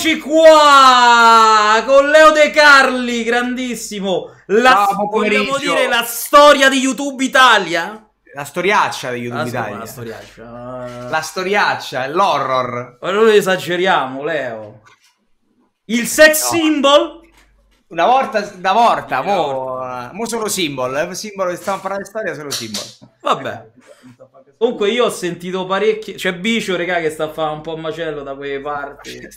Eccoci qua con Leo De Carli, grandissimo. La, vogliamo dire la storia di YouTube Italia? La storiaccia di YouTube la Italia. La storiaccia. La storiaccia, l'horror. Ma noi esageriamo, Leo. Il sex no. symbol? Una volta, una volta, mo, volta. mo solo symbol. Eh, Simbolo, stiamo parlando di storia, sono symbol. Vabbè. Eh. Comunque io ho sentito parecchi... C'è Bicio, regà, che sta a fare un po' macello da quelle parti.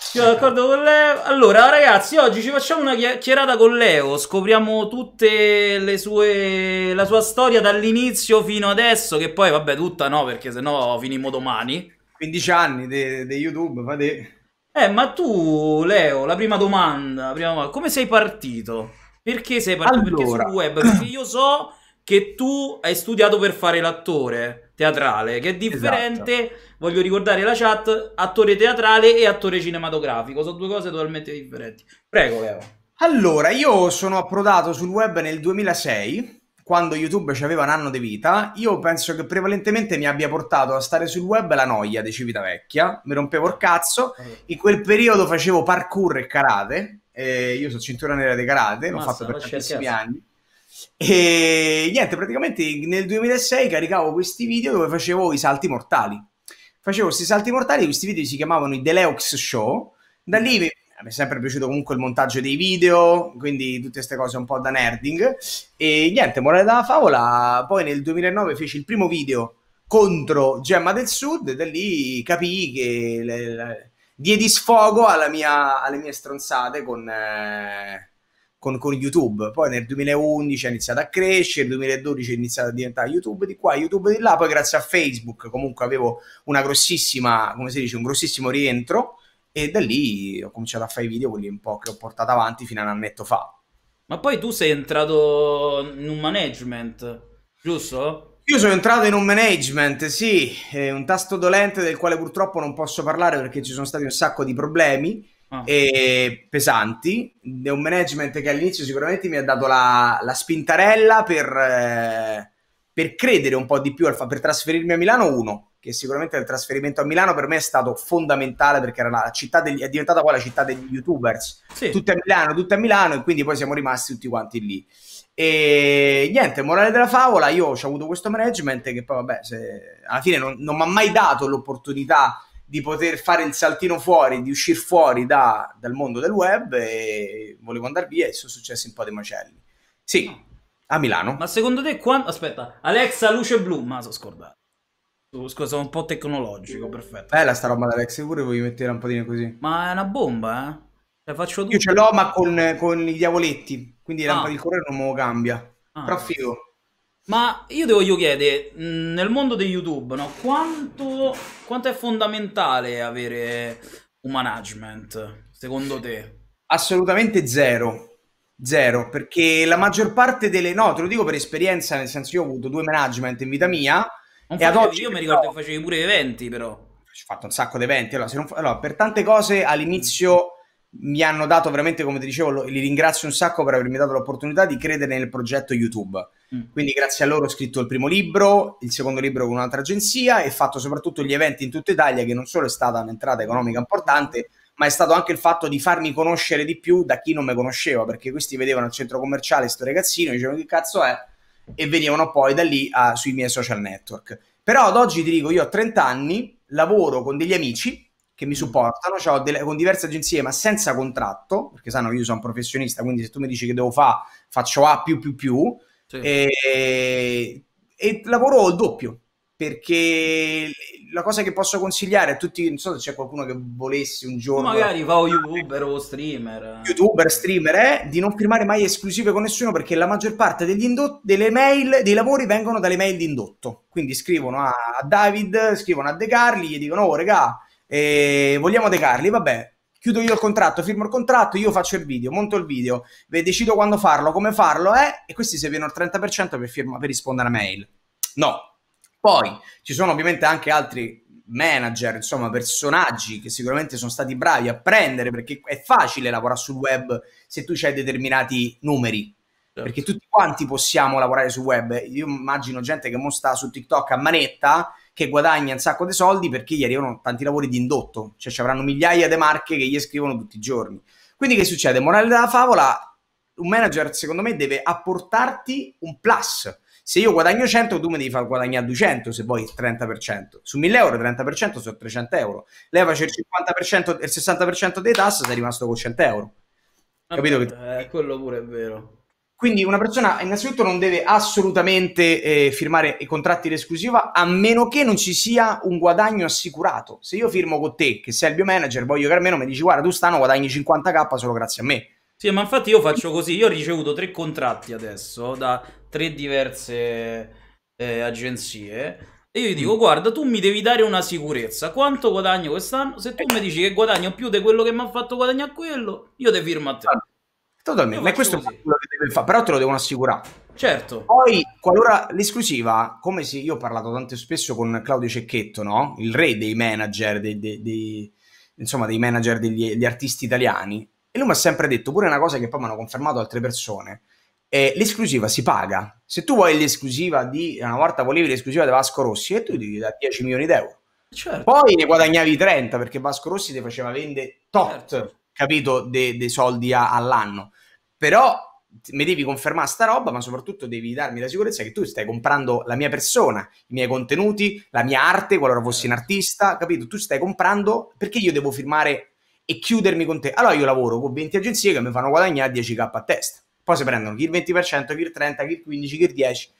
Sono d'accordo con Leo. Allora, ragazzi, oggi ci facciamo una chiacchierata con Leo. Scopriamo tutte le sue. la sua storia dall'inizio fino adesso. Che poi, vabbè, tutta no, perché sennò finiamo domani. 15 anni di YouTube, fate. Eh, ma tu, Leo, la prima domanda, prima... come sei partito? Perché sei partito? Allora. Perché sul web? Perché io so che tu hai studiato per fare l'attore teatrale, che è esatto. differente, esatto. voglio ricordare la chat, attore teatrale e attore cinematografico, sono due cose totalmente differenti. Prego, Leo. Allora, io sono approdato sul web nel 2006, quando YouTube aveva un anno di vita, io penso che prevalentemente mi abbia portato a stare sul web la noia di Civitavecchia, mi rompevo il cazzo, eh. in quel periodo facevo parkour e karate, eh, io sono cintura nera di karate, l'ho Massa, fatto per tantissimi anni, e niente, praticamente nel 2006 caricavo questi video dove facevo i salti mortali. Facevo questi salti mortali, questi video si chiamavano i Deleux Show. Da lì mi è sempre piaciuto comunque il montaggio dei video, quindi tutte queste cose un po' da nerding. E niente, morale della favola, poi nel 2009 feci il primo video contro Gemma del Sud e da lì capii che le, le, diedi sfogo mia, alle mie stronzate con... Eh, con, con, YouTube. Poi nel 2011 ha iniziato a crescere, nel 2012 ha iniziato a diventare YouTube di qua, YouTube di là, poi grazie a Facebook comunque avevo una grossissima, come si dice, un grossissimo rientro e da lì ho cominciato a fare i video, quelli un po' che ho portato avanti fino a un annetto fa. Ma poi tu sei entrato in un management, giusto? Io sono entrato in un management, sì, un tasto dolente del quale purtroppo non posso parlare perché ci sono stati un sacco di problemi. Ah. e pesanti. È un management che all'inizio sicuramente mi ha dato la, la spintarella per, eh, per, credere un po' di più, al, per trasferirmi a Milano. Uno, che sicuramente il trasferimento a Milano per me è stato fondamentale perché era la città degli, è diventata poi la città degli youtubers. Sì. Tutte a Milano, tutte a Milano, e quindi poi siamo rimasti tutti quanti lì. E niente, morale della favola, io ho avuto questo management che poi vabbè, se, alla fine non, non mi ha mai dato l'opportunità di poter fare il saltino fuori, di uscire fuori da, dal mondo del web e volevo andare via e sono successi un po' dei macelli. Sì, a Milano. Ma secondo te quando... Aspetta, Alexa, luce blu, ma oh, sono scordato. Scusa, un po' tecnologico, perfetto. Bella eh, sta roba d'Alexa, pure voglio mettere un po' di così. Ma è una bomba, eh? Le cioè, faccio tutto. Io ce l'ho, ma con, con i diavoletti, quindi ah. il colore non me lo cambia. Ah. Però figo. Ma io devo chiedere, mm, nel mondo di YouTube, no, quanto, quanto, è fondamentale avere un management, secondo te? Assolutamente zero. Zero, perché la maggior parte delle... No, te lo dico per esperienza, nel senso io ho avuto due management in vita mia. Non e ad oggi io mi ricordo però... che facevi pure eventi, però. Ho fatto un sacco di eventi. Allora, non... allora per tante cose all'inizio mi hanno dato veramente, come ti dicevo, li ringrazio un sacco per avermi dato l'opportunità di credere nel progetto YouTube. Mm. Quindi grazie a loro ho scritto il primo libro, il secondo libro con un'altra agenzia e fatto soprattutto gli eventi in tutta Italia che non solo è stata un'entrata economica importante, ma è stato anche il fatto di farmi conoscere di più da chi non mi conosceva, perché questi vedevano al centro commerciale questo ragazzino, dicevano che cazzo è, e venivano poi da lì a, ah, sui miei social network. Però ad oggi ti dico, io ho 30 anni, lavoro con degli amici che mi mm. supportano, cioè delle, con diverse agenzie ma senza contratto, perché sanno che io sono un professionista, quindi se tu mi dici che devo fare, faccio A più più più, sì. E, eh, e lavoro il doppio perché la cosa che posso consigliare a tutti, non so se c'è qualcuno che volesse un giorno... Magari va o youtuber o streamer. Youtuber, streamer, è eh, di non firmare mai esclusive con nessuno perché la maggior parte degli indotto, delle mail, dei lavori vengono dalle mail di indotto. Quindi scrivono a, David, scrivono a De Carli, gli dicono, oh regà, eh, vogliamo De Carli, vabbè, chiudo io il contratto, firmo il contratto, io faccio il video, monto il video, decido quando farlo, come farlo, eh, e questi si pigliano il 30% per, firma, per rispondere a mail. No. Poi ci sono ovviamente anche altri manager, insomma, personaggi che sicuramente sono stati bravi a prendere perché è facile lavorare sul web se tu hai determinati numeri. Certo. Perché tutti quanti possiamo lavorare sul web. Io immagino gente che mo sta su TikTok a manetta che guadagna un sacco di soldi perché gli arrivano tanti lavori di indotto, cioè ci avranno migliaia di marche che gli scrivono tutti i giorni. Quindi che succede? Morale della favola, un manager secondo me deve apportarti un plus. Se io guadagno 100, tu mi devi far guadagnare 200, se vuoi il 30%. Su 1000 euro, 30% sono 300 euro. Lei faceva il 50% e il 60% dei tasse, sei rimasto con 100 euro. Capito? che... Eh, quello pure è vero. Quindi una persona innanzitutto non deve assolutamente eh, firmare i contratti d'esclusiva a meno che non ci sia un guadagno assicurato. Se io firmo con te, che sei il mio manager, voglio che almeno mi dici guarda tu stanno guadagni 50k solo grazie a me. Sì, ma infatti io faccio così, io ho ricevuto tre contratti adesso da tre diverse eh, agenzie e io gli dico mm. guarda tu mi devi dare una sicurezza, quanto guadagno quest'anno? Se tu mi dici che guadagno più di quello che mi ha fatto guadagnare quello, io ti firmo a te. Certo. Totalmente, ma questo così. è quello che deve fare, però te lo devono assicurare. Certo. Poi, qualora l'esclusiva, come se io ho parlato tanto spesso con Claudio Cecchetto, no? Il re dei manager, dei, dei, dei insomma, dei manager degli, degli, artisti italiani, e lui mi ha sempre detto, pure una cosa che poi mi hanno confermato altre persone, eh, l'esclusiva si paga. Se tu vuoi l'esclusiva di, una volta volevi l'esclusiva di Vasco Rossi, e tu devi dare 10 milioni di euro. Certo. Poi ne guadagnavi 30 perché Vasco Rossi ti faceva vendere tot, certo. capito, dei de soldi a, all'anno però mi devi confermare sta roba, ma soprattutto devi darmi la sicurezza che tu stai comprando la mia persona, i miei contenuti, la mia arte, qualora fossi un artista, capito? Tu stai comprando perché io devo firmare e chiudermi con te. Allora io lavoro con 20 agenzie che mi fanno guadagnare 10k a testa. Poi si prendono chi il 20%, chi il 30, chi il 15, chi il 10.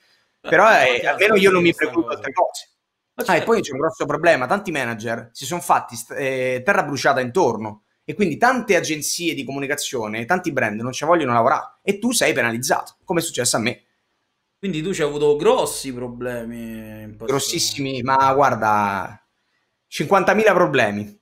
Però eh, almeno io non mi preoccupo di altre cose. Ah, e certo. poi c'è un grosso problema, tanti manager si sono fatti eh, terra bruciata intorno e quindi tante agenzie di comunicazione, tanti brand non ci vogliono lavorare e tu sei penalizzato, come è successo a me. Quindi tu ci hai avuto grossi problemi. Grossissimi, ma guarda, 50.000 problemi.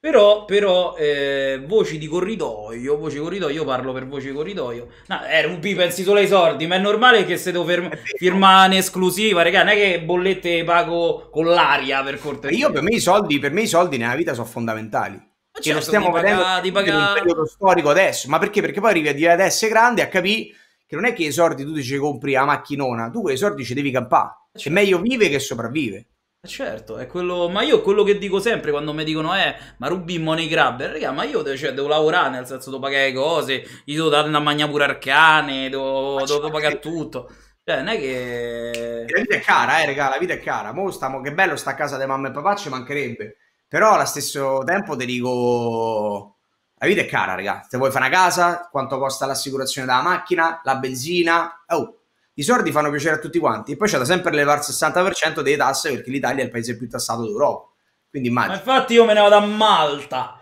Però, però eh, voci di corridoio, voci corridoio, io parlo per voci corridoio. No, eh, Rubi, pensi solo ai soldi, ma è normale che se devo ferm- eh, firmare un'esclusiva, regà, non è che bollette pago con l'aria per cortesia. Io per me i soldi, per me i soldi nella vita sono fondamentali. Certo, lo stiamo vedendo paga, in un periodo storico adesso, ma perché? Perché poi arrivi a dire eh, adesso grande a capire che non è che i sordi tu ci compri a macchinona, tu quei sordi ci devi campare. Certo. È meglio vive che sopravvive. Certo, è quello, ma io quello che dico sempre quando mi dicono eh, ma rubi money grabber, raga, ma io cioè, devo lavorare, nel senso devo pagare le cose, gli devo dare una magna pure arcane, cane, devo, devo, devo certo. pagare tutto. Cioè, non è che... La vita è cara, eh, raga, la vita è cara. Mo stiamo, che bello sta a casa di mamma e papà, ci mancherebbe. Però allo stesso tempo ti dico... La vita è cara, raga. Se vuoi fare una casa, quanto costa l'assicurazione della macchina, la benzina. Oh, i soldi fanno piacere a tutti quanti. E poi c'è da sempre levare il 60% delle tasse perché l'Italia è il paese più tassato d'Europa. Quindi immagino. infatti io me ne vado a Malta.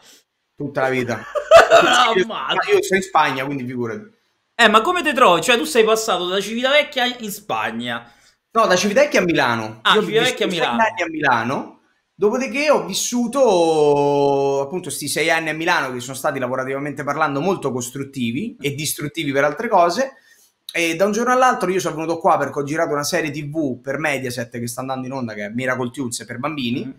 Tutta la vita. io, io sono in Spagna, quindi figurati. Eh, ma come ti trovi? Cioè, tu sei passato da Civitavecchia in Spagna. No, da Civitavecchia a Milano. Ah, io Civitavecchia a Milano. anni a Milano Dopodiché ho vissuto appunto questi sei anni a Milano che sono stati lavorativamente parlando molto costruttivi e distruttivi per altre cose. E da un giorno all'altro io sono venuto qua perché ho girato una serie TV per Mediaset che sta andando in onda, che è Miracle Tunes per bambini. Mm.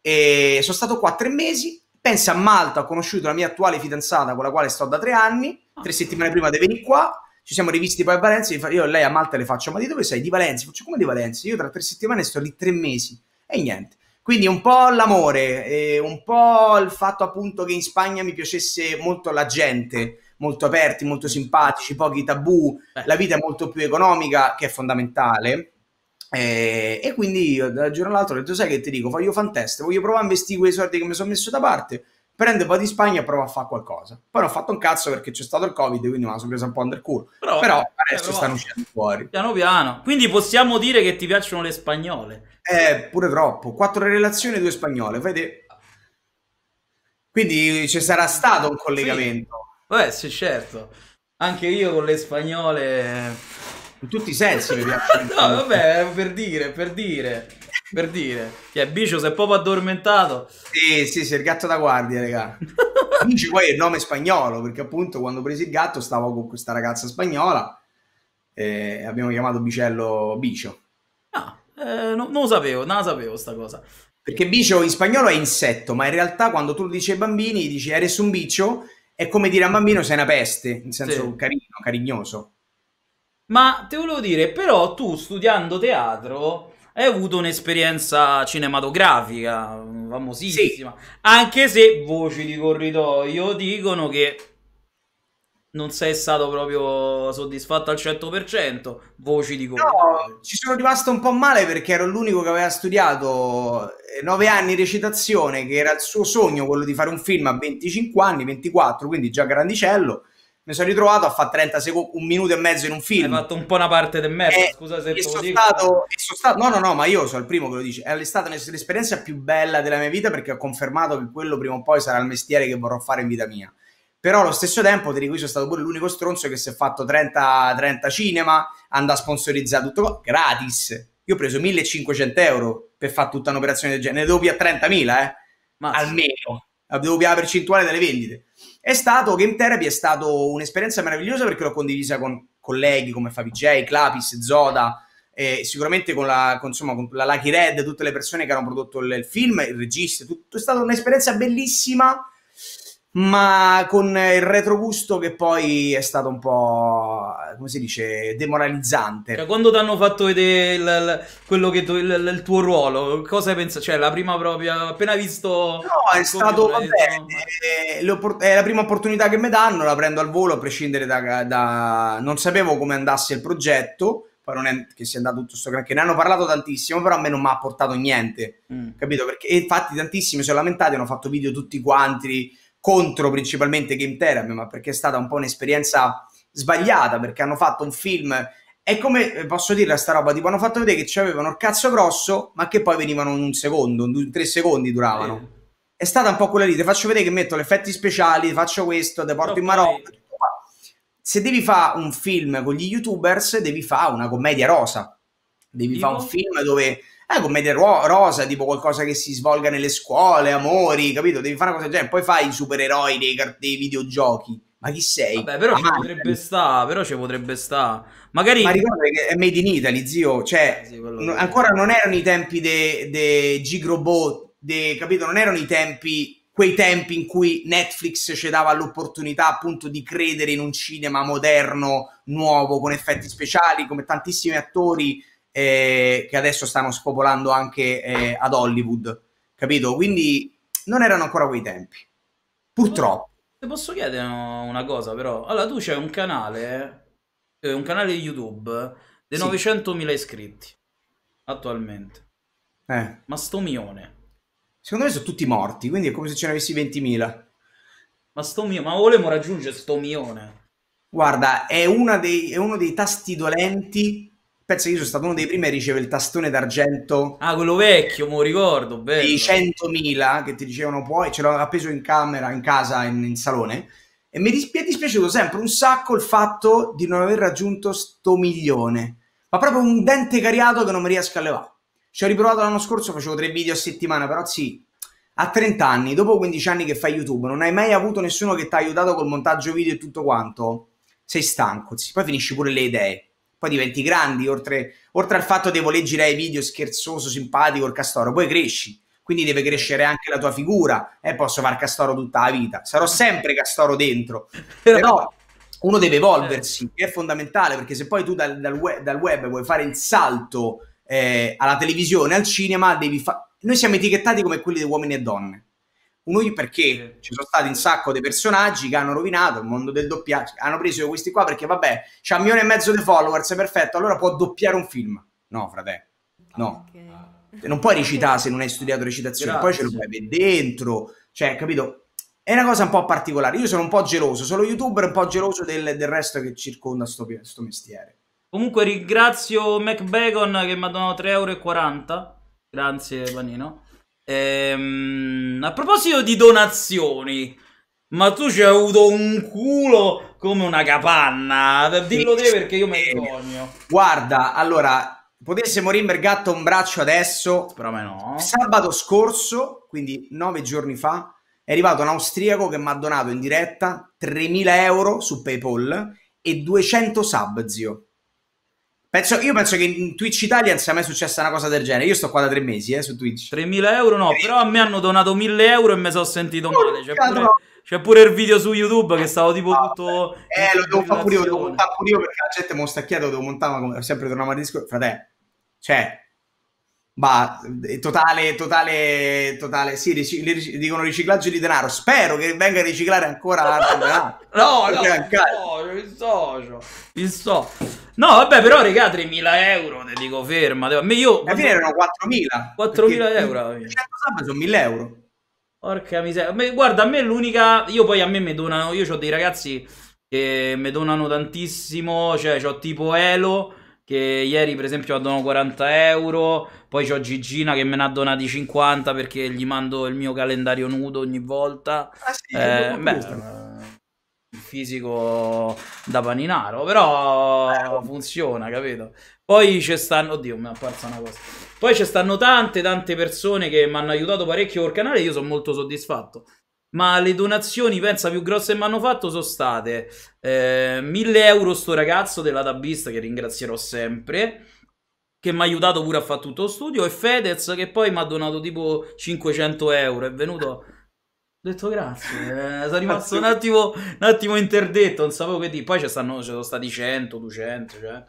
E sono stato qua tre mesi. penso a Malta, ho conosciuto la mia attuale fidanzata con la quale sto da tre anni. Ah. Tre settimane prima di venire qua ci siamo rivisti poi a Valencia, Io lei a Malta le faccio: Ma di dove sei? Di Valencia, Faccio come di Valencia? Io tra tre settimane sto lì tre mesi e niente. Quindi un po' l'amore, un po' il fatto appunto che in Spagna mi piacesse molto la gente, molto aperti, molto simpatici, pochi tabù, Beh. la vita è molto più economica, che è fondamentale. Eh, e quindi io da giorno all'altro ho detto, sai che ti dico, voglio fanteste, voglio provare a investire quei soldi che mi sono messo da parte prende, un po' di Spagna e prova a fare qualcosa. Poi non ho fatto un cazzo perché c'è stato il Covid, quindi mi sono preso un po' under culo. Però, però eh, adesso però, stanno uscendo fuori. Piano piano. Quindi possiamo dire che ti piacciono le spagnole. Eh, pure troppo. Quattro relazioni e due spagnole, vedi? Quindi ci sarà stato un collegamento. Sì. Beh, sì, certo. Anche io con le spagnole... Eh, In tutti i sensi mi piacciono. no, vabbè, per dire, per dire per dire. che Bicio si è proprio addormentato. Sì, sì, sei il gatto da guardia, raga. Bicio poi è il nome spagnolo, perché appunto quando presi il gatto stavo con questa ragazza spagnola e abbiamo chiamato Bicello Bicio. Ah, eh, no, non lo sapevo, non lo sapevo sta cosa. Perché bicio in spagnolo è insetto, ma in realtà quando tu lo dici ai bambini, dici eres un bicio, è come dire a un bambino sei una peste, in senso sì. carino, carignoso. Ma te volevo dire, però tu studiando teatro hai avuto un'esperienza cinematografica famosissima. Sì. Anche se voci di corridoio dicono che non sei stato proprio soddisfatto al 100%, voci di corridoio. No, ci sono rimasto un po' male perché ero l'unico che aveva studiato eh, nove anni recitazione, che era il suo sogno quello di fare un film a 25 anni, 24, quindi già grandicello mi sono ritrovato a fare 30 secondi, un minuto e mezzo in un film. Hai fatto un po' una parte del merda, eh, scusa se te lo dico. Stato, stato, no, no, no, ma io sono il primo che lo dice. È stata l'esperienza più bella della mia vita perché ho confermato che quello prima o poi sarà il mestiere che vorrò fare in vita mia. Però allo stesso tempo, ti dico, io sono stato pure l'unico stronzo che si è fatto 30, 30 cinema, anda a sponsorizzare tutto gratis. Io ho preso 1500 euro per fare tutta un'operazione del genere, ne devo più a 30.000, eh. Mazza. Almeno. Devo più la percentuale delle vendite è stato, Game Therapy è stata un'esperienza meravigliosa perché l'ho condivisa con colleghi come Favij, Clapis, Zoda, eh, sicuramente con la, con, insomma, con la Lucky Red, tutte le persone che hanno prodotto il, il film, il regista, tutto, è stata un'esperienza bellissima ma con il retrogusto che poi è stato un po', come si dice, demoralizzante. Cioè, quando ti hanno fatto vedere il, quello che tu, il, il, tuo ruolo, cosa hai pensato? Cioè, la prima propria, appena visto... No, è stato, vabbè, è, eh, è, la prima opportunità che mi danno, la prendo al volo, a prescindere da... da... Non sapevo come andasse il progetto, poi non è che sia andato tutto sto granché, ne hanno parlato tantissimo, però a me non mi ha portato niente, mm. capito? Perché infatti tantissimi si sono lamentati, hanno fatto video tutti quanti contro principalmente Game Therapy, ma perché è stata un po' un'esperienza sbagliata, perché hanno fatto un film è come eh, posso dirla sta roba? Tipo, hanno fatto vedere che ci avevano il cazzo grosso, ma che poi venivano in un secondo, in tre secondi duravano. Eh. È stata un po' quella lì. Ti faccio vedere che metto gli effetti speciali, faccio questo, ti porto no, in Marocco. Poi... Se devi fare un film con gli youtubers, devi fare una commedia rosa. Devi fare un film dove è eh, commedia ro- rosa, tipo qualcosa che si svolga nelle scuole, amori, capito? Devi fare una cosa del genere. Poi fai i supereroi dei, dei videogiochi. Ma chi sei? Vabbè, però ah, ci man- potrebbe stare, però ci potrebbe stare. Magari... Ma ricorda che è Made in Italy, zio. Cioè, eh, sì, n- ancora non erano i tempi dei de Gigrobot, de, capito? Non erano i tempi quei tempi in cui Netflix ci dava l'opportunità appunto di credere in un cinema moderno, nuovo, con effetti speciali, come tantissimi attori eh, che adesso stanno spopolando anche eh, ad Hollywood, capito? Quindi non erano ancora quei tempi, purtroppo. Ti posso chiedere una cosa però? Allora tu c'hai un canale, eh, un canale YouTube di sì. 900.000 iscritti attualmente. Eh. Ma sto milione. Secondo me sono tutti morti, quindi è come se ce ne avessi 20.000. Ma sto mio, ma volevo raggiungere sto milione. Guarda, è, dei, è, uno dei tasti dolenti Penso che io sono stato uno dei primi a ricevere il tastone d'argento. Ah, quello vecchio, mo ricordo, bello. Di 100.000 che ti dicevano poi, ce l'aveva appeso in camera, in casa, in, in salone. E mi, dispi- è dispiaciuto sempre un sacco il fatto di non aver raggiunto sto milione. Ma proprio un dente cariato che non mi riesco a levare. Ci ho riprovato l'anno scorso, facevo tre video a settimana, però sì, a 30 anni, dopo 15 anni che fai YouTube, non hai mai avuto nessuno che ti ha aiutato col montaggio video e tutto quanto, sei stanco, poi finisci pure le idee poi diventi grandi, oltre, oltre al fatto che devo leggere i video scherzoso, simpatico, il castoro, poi cresci, quindi deve crescere anche la tua figura, eh, posso far castoro tutta la vita, sarò sempre castoro dentro, però uno deve evolversi, che è fondamentale, perché se poi tu dal, dal, web, dal web, vuoi fare il salto eh, alla televisione, al cinema, devi fare... Noi siamo etichettati come quelli di uomini e donne, uno perché ci sono stati un sacco di personaggi che hanno rovinato il mondo del doppiaggio, hanno preso questi qua perché vabbè, c'ha un milione e mezzo di followers, perfetto, allora può doppiare un film. No, frate, no. Okay. Cioè, non puoi recitare se non hai studiato recitazione, Grazie. poi ce lo puoi dentro, cioè, capito? È una cosa un po' particolare. Io sono un po' geloso, sono youtuber un po' geloso del, del resto che circonda sto, sto mestiere. Comunque ringrazio MacBacon che mi ha donato 3,40 euro. Grazie, Panino Ehm, a proposito di donazioni, ma tu ci hai avuto un culo come una capanna. Dillo te perché io me ne voglio. Guarda, allora, potessimo rimbergatta un braccio adesso. Però me no. Sabato scorso, quindi nove giorni fa, è arrivato un austriaco che mi ha donato in diretta 3.000 euro su PayPal e 200 sub, zio. Penso, io penso che in Twitch Italia sia mai successa una cosa del genere. Io sto qua da tre mesi eh, su Twitch. 3.000 euro no, però a me hanno donato 1.000 euro e mi sono sentito male. C'è pure, c'è pure, il video su YouTube che stavo tipo ah, tutto... Eh, lo devo fare pure io, lo devo montare pure io perché la gente mi stacchiato, lo devo montare, ma come sempre torniamo a disco. Frate, cioè, Bah, eh, totale, totale, totale. Sì, ric- ric- dicono riciclaggio di denaro. Spero che venga a riciclare ancora l'arte denaro. no, no, no, il socio, il socio. No, vabbè, però, regà, 3.000 euro, te dico, ferma. Devo... Io, Alla fine erano 4.000. 4.000 euro. 100 sub sono 1.000 euro. Porca miseria. Beh, guarda, a me l'unica... Io poi a me mi donano... Io ho dei ragazzi che mi donano tantissimo. Cioè, ho tipo Elo che ieri per esempio ha donato 40 euro, poi c'ho Gigina che me ne ha donati 50 perché gli mando il mio calendario nudo ogni volta. Ah sì, eh, beh, il eh, fisico da paninaro, però eh. funziona, capito? Poi ci stanno, oddio, mi è apparsa una cosa. Poi ci stanno tante, tante persone che mi hanno aiutato parecchio col canale, io sono molto soddisfatto. Ma le donazioni, pensa, più grosse che mi hanno fatto sono state eh, 1000 euro sto ragazzo della Dabista, che ringrazierò sempre, che mi ha aiutato pure a fare tutto lo studio, e Fedez che poi mi ha donato tipo 500 euro, è venuto... Ho detto grazie, eh, sono rimasto un attimo, un attimo interdetto, non sapevo che dire. Poi ci sono stati 100, 200, cioè...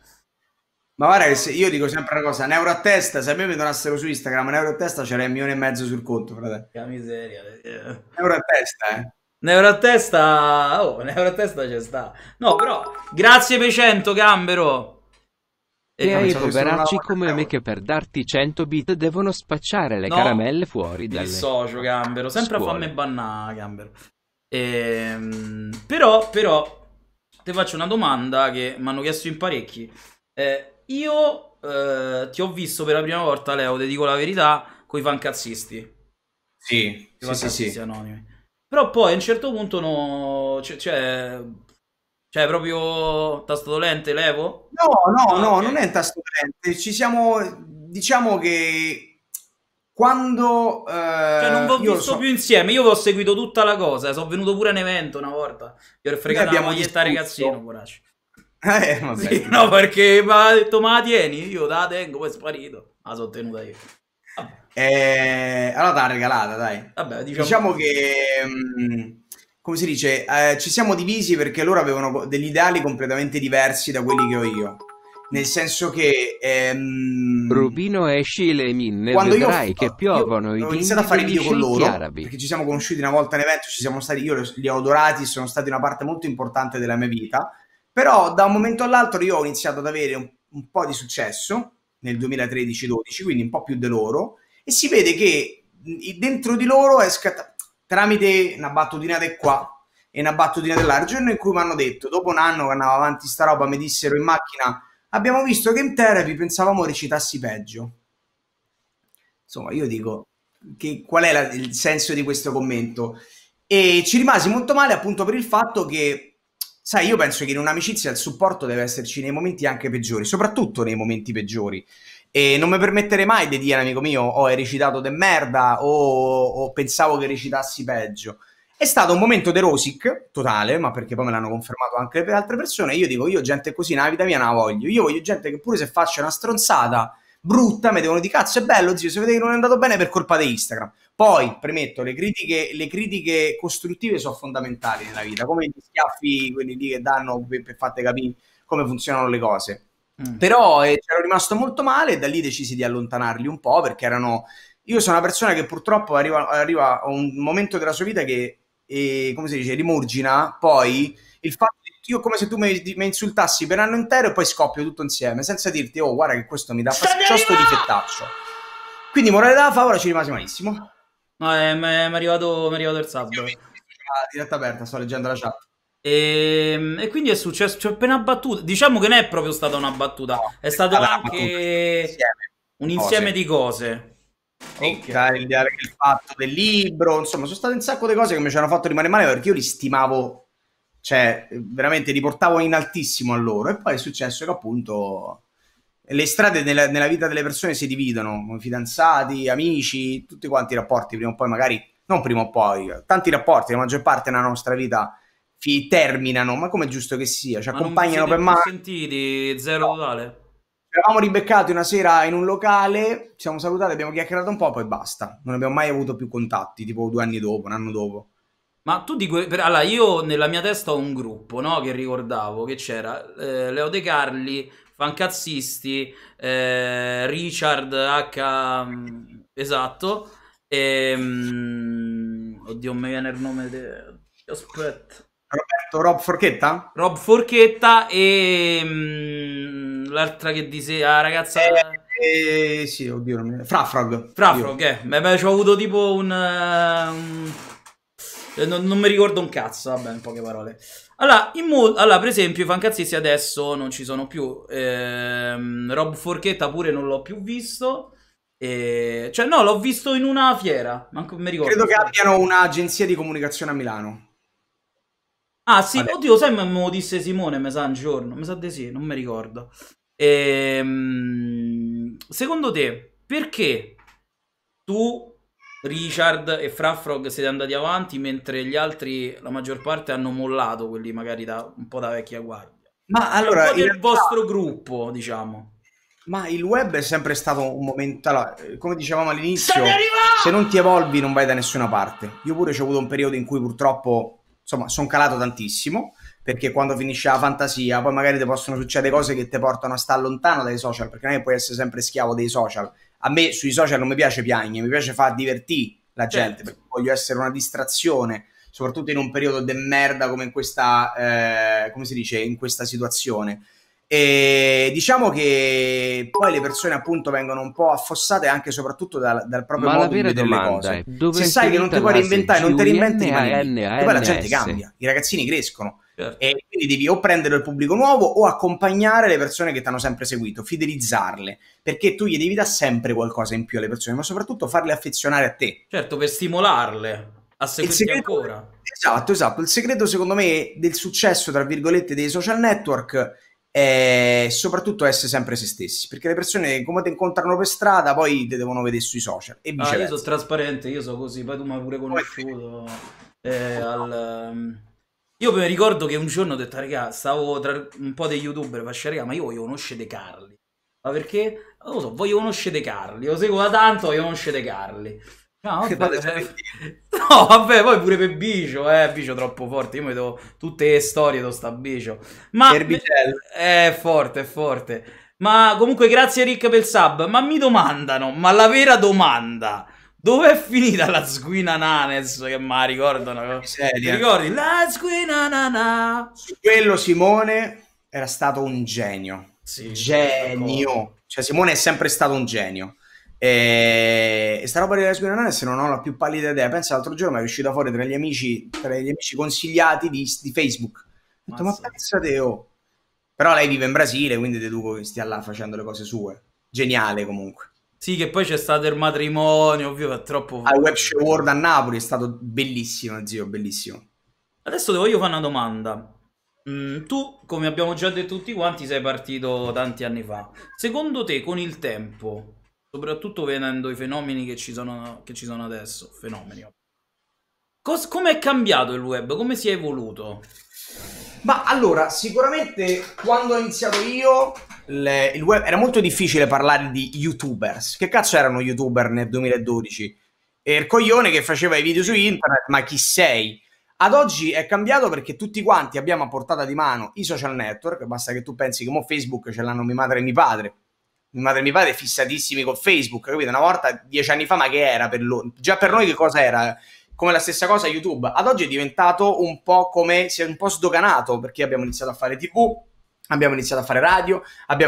Ma guarda, se io dico sempre una cosa: un euro a testa. Se a me mi donassero su Instagram un euro a testa, c'era un milione e mezzo sul conto, fratello. Che miseria. Un euro a testa, eh. Un euro a testa, eh. oh, un euro a testa c'è sta. No, però, grazie per 100, Gambero. E ai poveracci come me che per darti 100 bit devono spacciare le no, caramelle fuori dalle... socio, Gambero. Sempre scuole. a farmi bannare, Gambero. Ehm, però, però, ti faccio una domanda che mi hanno chiesto in parecchi. Eh, io eh, ti ho visto per la prima volta, Leo, ti dico la verità, con i fancazzisti. Sì, sì, sì, sì. anonimi. Però poi a un certo punto no... C- cioè... Cioè, proprio tasto dolente, levo? No, no, ah, no, okay. non è tasto dolente. Ci siamo... Diciamo che quando eh, cioè non vi ho visto so. più insieme io vi ho seguito tutta la cosa eh, sono venuto pure in evento una volta vi ho fregato la maglietta ragazzino coraggio eh, vabbè. Sì, no, perché mi ha detto, ma la tieni? Io la tengo, poi è sparito. Ma la sono tenuta io. Eh, allora te l'ha regalata, dai. Vabbè, diciamo... diciamo che... Mh, mm, come si dice, eh, ci siamo divisi perché loro avevano degli ideali completamente diversi da quelli che ho io. Nel senso che... Ehm, Rubino e Scile Minne, quando vedrai io, che piovono io, i Ho iniziato a fare video con loro, arabi. perché ci siamo conosciuti una volta in evento, ci siamo stati, io li ho adorati, sono stati una parte molto importante della mia vita però da un momento all'altro io ho iniziato ad avere un, un po' di successo nel 2013-12, quindi un po' più di loro, e si vede che dentro di loro è scattato tramite una battutina di qua e una battutina di là. Il giorno in cui mi hanno detto, dopo un anno che andavo avanti sta roba, mi dissero in macchina, abbiamo visto che in Therapy pensavamo recitassi peggio. Insomma, io dico, che, qual è la, il senso di questo commento? E ci rimasi molto male appunto per il fatto che sai, io penso che in un'amicizia il supporto deve esserci nei momenti anche peggiori, soprattutto nei momenti peggiori. E non mi permetterei mai di dire, amico mio, oh, recitato de merda o, o pensavo che recitassi peggio. È stato un momento de rosic totale, ma perché poi me l'hanno confermato anche per altre persone. Io dico, io gente così nella vita mia non la voglio. Io voglio gente che pure se faccia una stronzata brutta, mi devono dire cazzo, è bello, zio, se vedete che non è andato bene è per colpa di Instagram. Poi, premetto, le critiche, le critiche costruttive sono fondamentali nella vita, come gli schiaffi, quelli lì che danno per, per farti capire come funzionano le cose. Mm. Però eh, c'ero rimasto molto male e da lì decisi di allontanarli un po' perché erano... Io sono una persona che purtroppo arriva, arriva a un momento della sua vita che, eh, come si dice, rimurgina poi il fatto io come se tu mi, mi, insultassi per anno intero e poi scoppio tutto insieme senza dirti oh guarda che questo mi dà fastidio sto difettaccio quindi morale da favola ci rimasi malissimo no eh, mi è arrivato, arrivato il sabato diretta aperta sto leggendo la chat e, ehm, e quindi è successo ci ho appena battuto diciamo che non è proprio stata una battuta no, è stato anche insieme. un insieme cose. di cose okay. il fatto del libro insomma sono state un sacco di cose che mi ci hanno fatto rimanere male perché io li stimavo cioè veramente li portavo in altissimo a loro e poi è successo che appunto le strade nella, nella vita delle persone si dividono, fidanzati, amici, tutti quanti i rapporti prima o poi magari, non prima o poi, tanti rapporti, la maggior parte della nostra vita fi- terminano, ma come è giusto che sia, ci ma accompagnano per mano. sentiti zero totale. No. Eravamo ribeccati una sera in un locale, ci siamo salutati, abbiamo chiacchierato un po', poi basta. Non abbiamo mai avuto più contatti, tipo due anni dopo, un anno dopo. Ma tu di que... allora, io nella mia testa ho un gruppo, no? Che ricordavo che c'era eh, Leo De Carli, Fancazzisti, eh, Richard H. Mm, esatto. E, um... Oddio, mi viene il nome. De... Aspetta. Roberto, Rob Forchetta? Rob Forchetta e um... l'altra che dice la ah, ragazza. Eh... Eh, sì, oddio, non mi... Frafrog. Frafrog, eh. Beh, beh, ci ho avuto tipo un... Eh, un eh, non, non, mi ricordo un cazzo, vabbè, in poche parole. Allora, mo- allora per esempio, i fancazzisti adesso non ci sono più. Ehm, Rob Forchetta pure non l'ho più visto. E... Cioè, no, l'ho visto in una fiera. Manco mi ricordo. Credo che abbiano un'agenzia di comunicazione a Milano. Ah, sì, Vabbè. oddio, sai, me lo disse Simone, mi sa un giorno. Mi sa di sì, non mi ricordo. Ehm, secondo te, perché tu Richard e Frafrog siete andati avanti, mentre gli altri, la maggior parte, hanno mollato, quelli magari da un po' da vecchia guardia. Ma allora... Il realtà... vostro gruppo, diciamo. Ma il web è sempre stato un momento, allora, eh, come dicevamo all'inizio, se non ti evolvi non vai da nessuna parte. Io pure ho avuto un periodo in cui purtroppo, insomma, sono calato tantissimo, perché quando finisce la fantasia, poi magari ti possono succedere cose che ti portano a stare lontano dai social, perché non è che puoi essere sempre schiavo dei social, a me sui social non mi piace piangere, mi piace far divertire la certo. gente, perché voglio essere una distrazione, soprattutto in un periodo de merda come in questa, eh, come si dice, in questa situazione. E diciamo che poi le persone appunto vengono un po' affossate anche e soprattutto dal, dal proprio Ma modo di vedere le cose. Se sai che non ti puoi reinventare, non ti reinventi, rimani. E poi la gente cambia, i ragazzini crescono Certo. E quindi devi o prendere il pubblico nuovo o accompagnare le persone che ti hanno sempre seguito, fidelizzarle, perché tu gli devi dare sempre qualcosa in più alle persone, ma soprattutto farle affezionare a te. Certo, per stimolarle a seguirti segreto, ancora. Esatto, esatto. Il segreto, secondo me, del successo, tra virgolette, dei social network è soprattutto essere sempre se stessi, perché le persone come ti incontrano per strada poi ti devono vedere sui social e Ah, io sono trasparente, io sono così, poi tu mi hai pure conosciuto eh, al... Ehm, io mi ricordo che un giorno ho detto, ah, raga, stavo tra un po' dei youtuber, faccio, raga, ma io voglio conoscere De Carli. Ma perché? Non lo so, voglio conoscere De Carli, lo seguo da tanto, voglio conoscere De Carli. No, vabbè, vabbè, eh, no, vabbè, poi pure per Bicio, eh, Bicio troppo forte, io mi do tutte le storie do sta Bicio. Ma è forte, è forte. Ma comunque grazie Rick per il sub, ma mi domandano, ma la vera domanda dove è finita la Squina Nanes? Che ma ricordano. Ti ricordi? La Squina nana. quello Simone era stato un genio. Sì, genio. Cioè Simone è sempre stato un genio. E, e sta roba della sguina Nanes non ho la più pallida idea. Pensa l'altro giorno è uscita fuori tra gli amici, tra gli amici consigliati di, di Facebook. Ho detto, ma pensa te, oh. Però lei vive in Brasile, quindi deduco che stia là facendo le cose sue. Geniale comunque. Sì, che poi c'è stato il matrimonio, ovvio, è troppo... Al ah, Web Show World a Napoli è stato bellissimo, zio, bellissimo. Adesso ti voglio fare una domanda. Mm, tu, come abbiamo già detto tutti quanti, sei partito tanti anni fa. Secondo te, con il tempo, soprattutto vedendo i fenomeni che ci sono, che ci sono adesso, fenomeni, cos- come è cambiato il web? Come si è evoluto? Ma allora, sicuramente quando ho iniziato io le, il web, era molto difficile parlare di youtubers. Che cazzo erano youtuber nel 2012? E il coglione che faceva i video su internet, ma chi sei? Ad oggi è cambiato perché tutti quanti abbiamo a portata di mano i social network, basta che tu pensi che mo Facebook ce l'hanno mia madre e mio padre. Mia madre e mio padre fissatissimi con Facebook, capito? Una volta, dieci anni fa, ma che era per loro? Già per noi che cosa era? Come la stessa cosa YouTube. Ad oggi è diventato un po' come, si è un po' sdoganato perché abbiamo iniziato a fare TV, abbiamo iniziato a fare radio,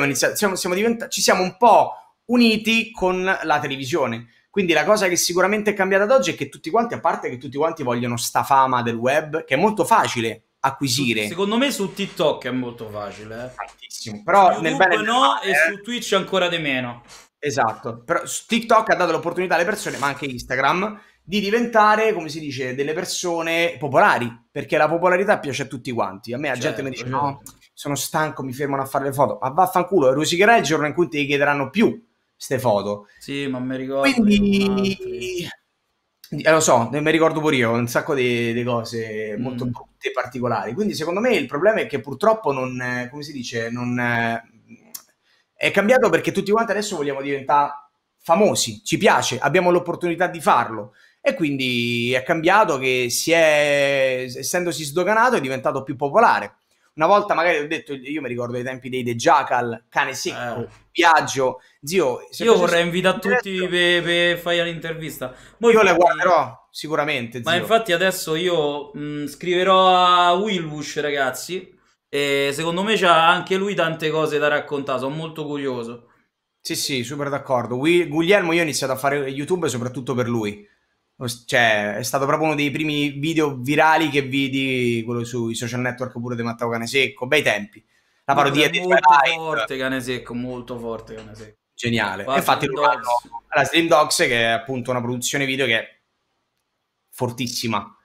iniziato, siamo, siamo diventa- ci siamo un po' uniti con la televisione. Quindi la cosa che sicuramente è cambiata ad oggi è che tutti quanti, a parte che tutti quanti vogliono sta fama del web, che è molto facile acquisire. Secondo me su TikTok è molto facile. Eh. Tantissimo. Però su nel bene no e su Twitch ancora di meno. Esatto. Però TikTok ha dato l'opportunità alle persone, ma anche Instagram, di diventare, come si dice, delle persone popolari, perché la popolarità piace a tutti quanti. A me la certo, gente mi certo, dice certo. no sono stanco, mi fermano a fare le foto. Ma vaffanculo, rosicherai il giorno in cui ti chiederanno più queste foto. Sì, ma mi ricordo. Quindi, eh, lo so, mi ricordo pure io, un sacco di, cose mm. molto mm. brutte e particolari. Quindi, secondo me, il problema è che purtroppo non, eh, come si dice, non eh, è cambiato perché tutti quanti adesso vogliamo diventare famosi, ci piace, abbiamo l'opportunità di farlo. E quindi è cambiato che si è, essendosi sdoganato, è diventato più popolare una volta magari ho detto, io mi ricordo dei tempi dei The Jackal, Cane Secco, eh. Viaggio, zio. Io vorrei invitare tutti per, per fare l'intervista. Mo io le guarderò sicuramente. Zio. Ma infatti adesso io mh, mm, scriverò a Wilbush, ragazzi. E secondo me c'ha anche lui tante cose da raccontare. Sono molto curioso. Sì, sì, super d'accordo. Guglielmo, io ho iniziato a fare YouTube soprattutto per lui cioè, è stato proprio uno dei primi video virali che vidi quello sui social network pure di Matteo Canesecco. Bei tempi. La parodia di Twilight. Molto forte Canesecco, molto forte Canesecco. Geniale. Basta Infatti lo fanno alla Stream Dogs che è appunto una produzione video che è fortissima.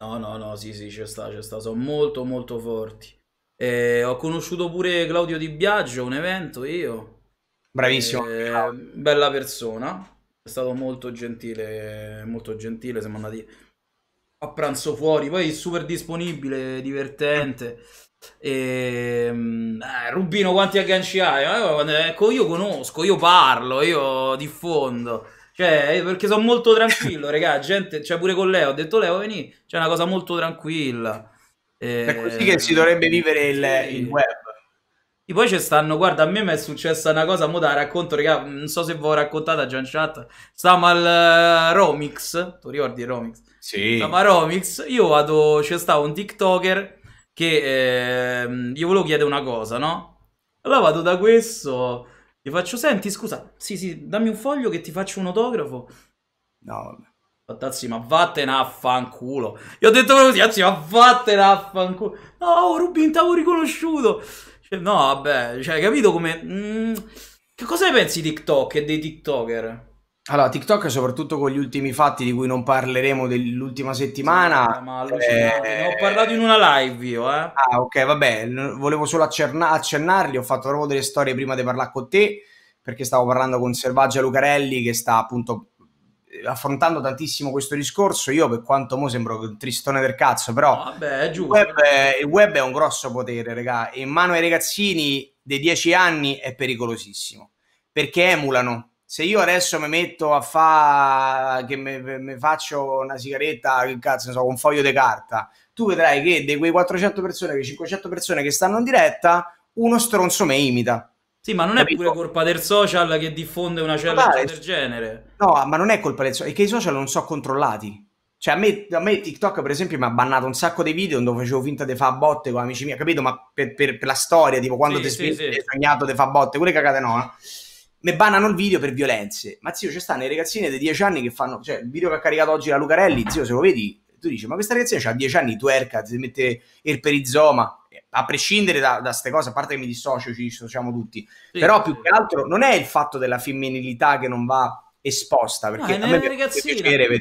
No, no, no, sì, sì, c'è sta, c'è sta. Sono molto, molto forti. Eh, ho conosciuto pure Claudio Di Biagio, un evento, io. Bravissimo. Eh, bella persona è stato molto gentile, molto gentile, siamo andati a pranzo fuori, poi super disponibile, divertente. E, ehm, eh, Rubino, quanti agganci hai? Eh, oh, eh, ecco, io conosco, io parlo, io diffondo. Cioè, eh, perché sono molto tranquillo, regà, gente, cioè pure con Leo, ho detto Leo, vieni, c'è una cosa molto tranquilla. E... È così che si dovrebbe ehm, vivere il, sì. il web. E poi ci stanno, guarda, a me mi è successa una cosa, mo te la racconto, raga, non so se vi ho raccontata già in chat. Stavamo al uh, Romix, tu ricordi il Romix? Sì. Stavamo al Romix, io vado, c'è stato un TikToker che eh, gli volevo chiedere una cosa, no? Allora vado da questo, gli faccio, senti, scusa, sì, sì, dammi un foglio che ti faccio un autografo. No, vabbè. Tazzi, ma vattene a fanculo. Io ho detto proprio così, anzi, ma vattene a fanculo. No, Rubin, t'avevo riconosciuto. Cioè, no, vabbè, cioè, hai capito come... Mm, che cosa ne pensi di TikTok e dei TikToker? Allora, TikTok, soprattutto con gli ultimi fatti di cui non parleremo dell'ultima settimana. Sì, ma Eh... Ne ho parlato in una live io, eh. Ah, ok, vabbè, volevo solo accerna- accennarli. Ho fatto proprio delle storie prima di parlare con te, perché stavo parlando con Selvaggia Lucarelli, che sta appunto affrontando tantissimo questo discorso. Io, per quanto mo sembro un tristone del cazzo, però no, vabbè, il, web è, il, web è, un grosso potere, regà, in mano ai ragazzini dei 10 anni è pericolosissimo perché emulano. Se io adesso mi metto a fare che mi faccio una sigaretta, che cazzo, so, un foglio di carta, tu vedrai che di quei 400 persone, che 500 persone che stanno in diretta, uno stronzo me imita sì, ma non Capito? è pure colpa del social che diffonde una challenge del certo genere. No, ma non è colpa del social, è che i social non sono controllati. Cioè, a me, a me, TikTok, per esempio, mi ha bannato un sacco dei video dove facevo finta di fare botte con amici miei, capito? Ma per, per, per la storia, tipo quando sì, ti sì, sì. sognato di fare botte, pure cagate no. Eh? Mi bannano il video per violenze. Ma zio, ci stanno i ragazzini dei 10 anni che fanno. Cioè, il video che ha caricato oggi la Lucarelli, zio, se lo vedi, tu dici ma questa ragazzina ha 10 anni, tuerca, si mette il perizoma, eh, a prescindere da queste cose, a parte che mi dissocio, ci dissociamo tutti, sì, però più sì. che altro non è il fatto della femminilità che non va esposta perché no, a me piace vedere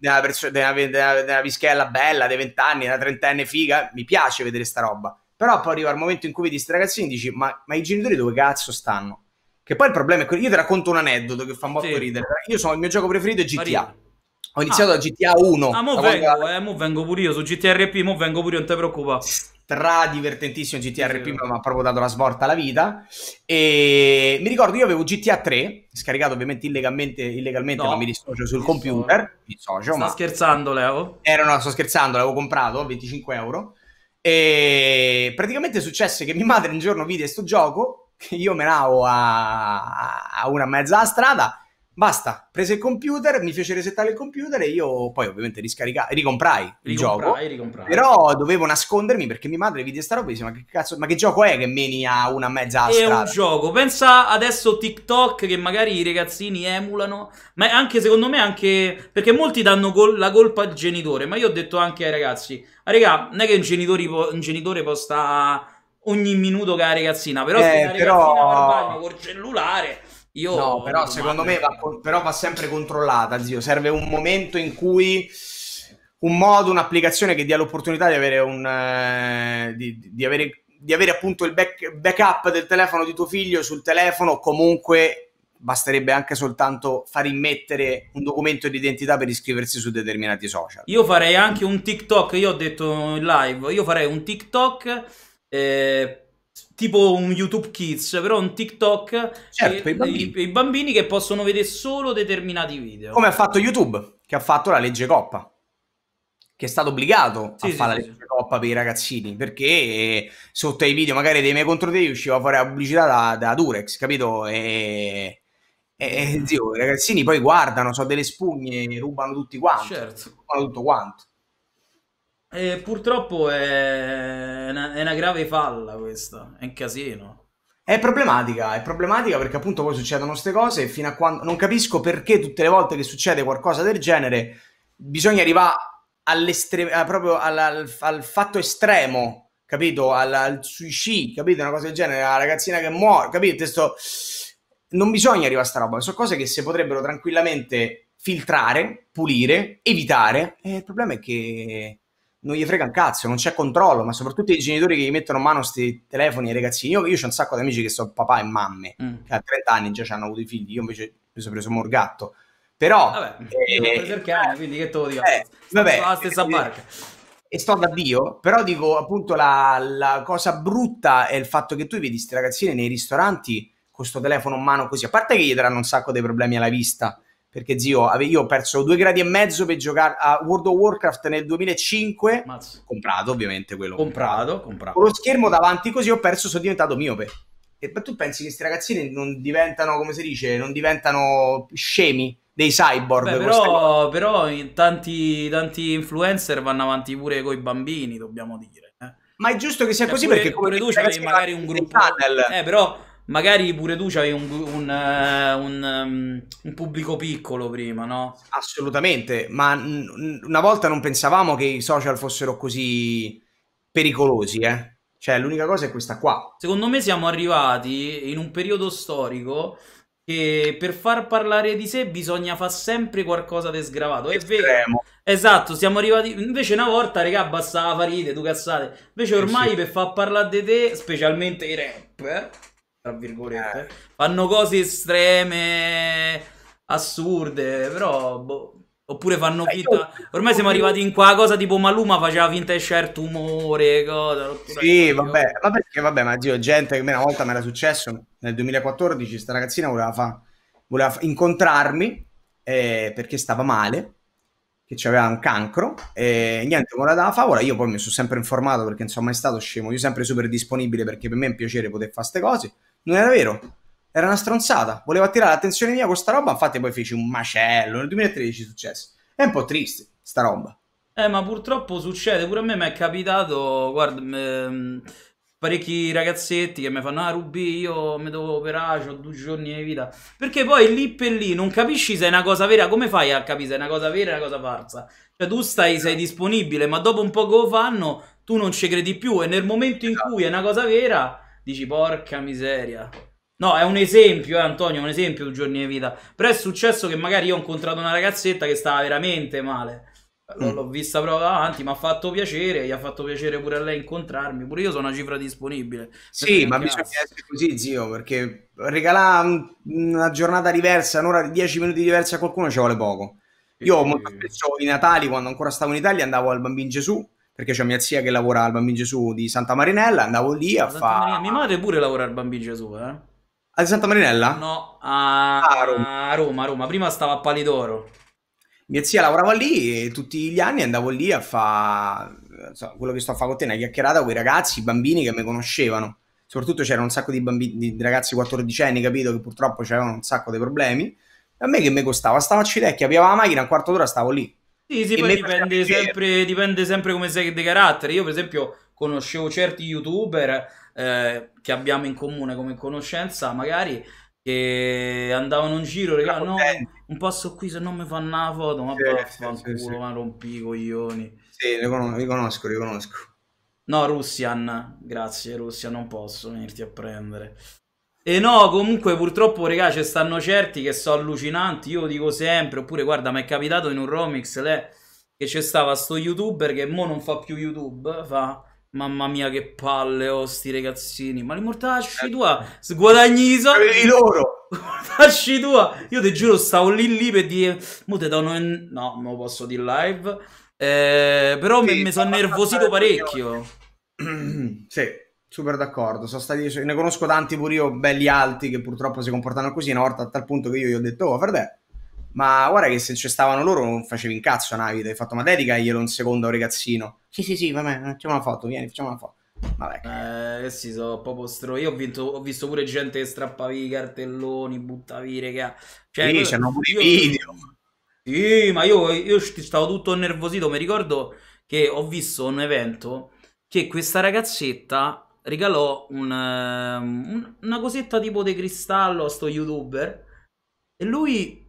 della, perso- della, della, vischella bella dei vent'anni, una trentenne figa mi piace vedere sta roba però poi arriva il momento in cui vedi questi ragazzini e dici ma, ma, i genitori dove cazzo stanno che poi il problema è quello io ti racconto un aneddoto che fa molto sì. ridere io sono il mio gioco preferito è GTA Maria. Ho iniziato ah. da GTA 1. Ah, mo vengo, quando... eh, mo vengo pure io su GTRP, mo vengo pure io, non ti preoccupare. Stra divertentissimo GTRP, sì, sì. mi ha proprio dato una svolta alla vita. E mi ricordo io avevo GTA 3, scaricato ovviamente illegalmente, illegalmente no. ma mi dissocio sul mi computer. So. Mi dissocio, Sta ma... scherzando, Leo? Era, no, sto scherzando, l'avevo comprato, 25 euro. E praticamente successe che mia madre un giorno vide sto gioco, che io menavo a, a una mezza strada Basta, prese il computer, mi fece resettare il computer e io poi ovviamente riscarica- ricomprai, ricomprai il gioco. Ricomprai. Però dovevo nascondermi perché mia madre vide sta roba e dice ma che cazzo, ma che gioco è che meni a una mezza è strada? È un gioco, pensa adesso TikTok che magari i ragazzini emulano, ma anche secondo me anche, perché molti danno col- la colpa al genitore, ma io ho detto anche ai ragazzi, ma raga, non è che un, po- un genitore possa ogni minuto che ha la ragazzina, però eh, se la ragazzina però... col cellulare io no, però secondo me va, però va sempre controllata, zio. Serve un momento in cui un modo, un'applicazione che dia l'opportunità di avere un eh, di, di, avere, di, avere appunto il back, backup del telefono di tuo figlio sul telefono, comunque basterebbe anche soltanto far immettere un documento di identità per iscriversi su determinati social. Io farei anche un TikTok, io ho detto in live, io farei un TikTok eh, tipo un YouTube Kids, però un TikTok certo, per i, bambini. I, i, bambini. che possono vedere solo determinati video. Come ha fatto YouTube, che ha fatto la legge Coppa, che è stato obbligato sì, a sì, fare sì, la legge Coppa per i ragazzini, perché eh, sotto ai video magari dei miei contro te usciva fuori la pubblicità da, da, Durex, capito? E... E, zio, i ragazzini poi guardano, sono delle spugne, rubano tutti quanti, certo. rubano tutto quanto. E purtroppo è una, è una grave falla questa, è un casino. È problematica, è problematica perché appunto poi succedono queste cose e fino a quando non capisco perché tutte le volte che succede qualcosa del genere bisogna arrivare all'estremo, eh, proprio al, al, al, fatto estremo, capito? Al, al suicidio, capito? Una cosa del genere, la ragazzina che muore, capito? Sto... Non bisogna arrivare a sta roba, sono cose che si potrebbero tranquillamente filtrare, pulire, evitare. E eh, il problema è che non gli frega un cazzo, non c'è controllo, ma soprattutto i genitori che gli mettono mano a questi telefoni ai ragazzini. Io, io ho un sacco di amici che sono papà e mamme, mm. che a 30 anni già hanno avuto i figli, io invece mi sono preso Morgatto. Però... Vabbè, eh, io ho preso eh, quindi che te lo dico? Eh, vabbè, la stessa eh, eh, barca. E sto da Dio, però dico appunto la, la cosa brutta è il fatto che tu vedi questi ragazzini nei ristoranti con questo telefono in mano così, a parte che gli daranno un sacco dei problemi alla vista, perché zio, io ho perso due gradi e mezzo per giocare a World of Warcraft nel 2005, Mazz. comprato ovviamente quello. Comprato, comprato. Con lo schermo davanti così ho perso, sono diventato miope. E ma tu pensi che questi ragazzini non diventano, come si dice, non diventano scemi? dei cyborg. Beh, però, però tanti, tanti, influencer vanno avanti pure con i bambini, dobbiamo dire. Eh? Ma è giusto che sia cioè, così pure, perché come pure tu c'hai magari un gruppo. Eh, però magari pure tu avevi un, un, eh, un, ehm, un, pubblico piccolo prima, no? Assolutamente, ma una volta non pensavamo che i social fossero così pericolosi, eh? Cioè, l'unica cosa è questa qua. Secondo me siamo arrivati in un periodo storico che per far parlare di sé bisogna fare sempre qualcosa di sgravato. È Estremo. vero. Esatto, siamo arrivati. Invece una volta, regà, bastava farite, tu cazzate. Invece eh, ormai sì. per far parlare di te, specialmente i rap... eh? tra virgolette. Eh, fanno cose estreme, assurde, però... Boh. Oppure fanno eh, finta. Ormai siamo arrivati in qua cosa tipo Maluma faceva finta di share tumore. Cosa, sì, vabbè, ma perché vabbè, ma zio, gente che me una volta mi era successo nel 2014, questa ragazzina voleva, fa, voleva fa, incontrarmi eh, perché stava male, che aveva un cancro e niente, ora la dava fa. io poi mi sono sempre informato perché non sono mai stato scemo, io sempre super disponibile perché per me è un piacere poter fare queste cose non era vero. Era una stronzata. Voleva attirare l'attenzione mia con sta roba. Infatti, poi feci un macello. Nel 2013 è successo. È un po' triste, sta roba. Eh, ma purtroppo succede. Pure a me mi è capitato. Guarda, ehm, parecchi ragazzetti che mi fanno: Ah, Rubi, io mi devo operare. Ho due giorni di vita. Perché poi lì per lì non capisci se è una cosa vera. Come fai a capire se è una cosa vera o una cosa farsa? Cioè, tu stai, sei disponibile, ma dopo un po' che lo fanno, tu non ci credi più. E nel momento in esatto. cui è una cosa vera dici porca miseria. No, è un esempio, eh, Antonio, è un esempio di giorni di vita. Però è successo che magari io ho incontrato una ragazzetta che stava veramente male. Allora, mm. l'ho vista proprio davanti, mi ha fatto piacere, gli ha fatto piacere pure a lei incontrarmi. Pure io sono una cifra disponibile. Sì, ma bisogna essere così, zio, perché regalare una giornata diversa, un'ora di 10 minuti diversa a qualcuno ci vuole poco. Io molto spesso i Natali, quando ancora stavo in Italia, andavo al Bambino Gesù perché c'è mia zia che lavora al Bambino Gesù di Santa Marinella, andavo lì a fare... Mia madre pure lavora al Bambino Gesù, eh? A Santa Marinella? No, a... a, Roma. a Roma, Roma. Prima stava a Palidoro. Mia zia lavorava lì e tutti gli anni andavo lì a fare quello che sto a fare con te, una chiacchierata con i ragazzi, i bambini che mi conoscevano. Soprattutto c'era un sacco di, bambini, di ragazzi 14 anni, capito, che purtroppo avevano un sacco di problemi. A me che mi costava? Stavo a Citecchia, piava la macchina, un quarto d'ora stavo lì. Sì, sì, poi dipende sempre, dipende sempre, come sei di carattere. Io, per esempio, conoscevo certi youtuber eh, che abbiamo in comune come conoscenza, magari che andavano in giro, regà, no, un passo qui se non mi fanno una foto, ma sì, vaffanculo, sì, sì. ma rompi i coglioni. Sì, li conosco, li conosco, li conosco. No, Russian, grazie Russian, non posso venirti a prendere. E no, comunque purtroppo, regà, ci stanno certi che sono allucinanti. Io dico sempre. Oppure, guarda, mi è capitato in un Romix le, che c'è stava sto youtuber che mo non fa più YouTube. Fa. Mamma mia, che palle, oh, sti ragazzini. Ma li mortacci tua, sguadagni i soldi. loro. Mortacci tua. Io ti giuro, stavo lì lì per dire. Mo te dono un... No, non lo posso dire live. Eh, però sì, mi sono nervosito parecchio. sì. Super d'accordo, sono stati, ne conosco tanti pure io, belli alti, che purtroppo si comportano così, una volta a tal punto che io gli ho detto, oh, vabbè, ma guarda che se ci stavano loro non facevi incazzo cazzo, Navi, hai fatto, ma dedicaglielo un secondo ragazzino. Sì, sì, sì, va bene, facciamo una foto, vieni, facciamo una foto. Vabbè. Eh, questi sono proprio stro... Io ho, vinto, ho, visto pure gente che strappava i cartelloni, buttavi, regà. Cioè, sì, c'erano pure io... video. Sì, ma io, io stavo tutto nervosito, mi ricordo che ho visto un evento che questa ragazzetta regalò un, ehm, un, una cosetta tipo di cristallo a sto youtuber e lui...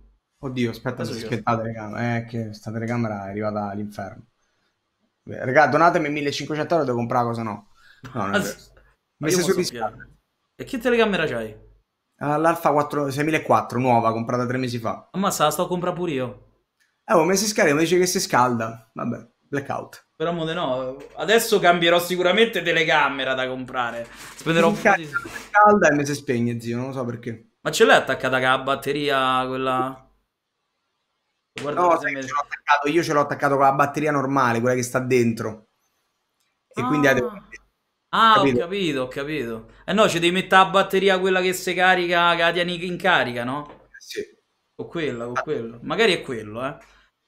Oddio, aspetta, aspettate, raga, eh, che sta telecamera è arrivata all'inferno. Beh, raga, donatemi 1500 euro, devo comprare cosa no. No, no, Messa su E che telecamera c'hai? Ah, L'Alfa 4, 6004, nuova, comprata tre mesi fa. Ma sa, sto a comprare pure io. Eh, ho oh, messo in scarica, mi dice che si scalda. Vabbè. Blackout. Però mode no, adesso cambierò sicuramente telecamera da comprare. Spenderò un po' di... calda e me si spegne, zio, non lo so perché. Ma ce l'hai attaccata la batteria quella... Guarda no, sai, me... ce io ce l'ho attaccato con la batteria normale, quella che sta dentro. E ah. quindi... Ah, ah capito? ho capito, ho capito. Eh no, ci devi mettere la batteria quella che si carica, che la tieni in carica, no? Sì. O quella, o quello. Magari è quello, eh.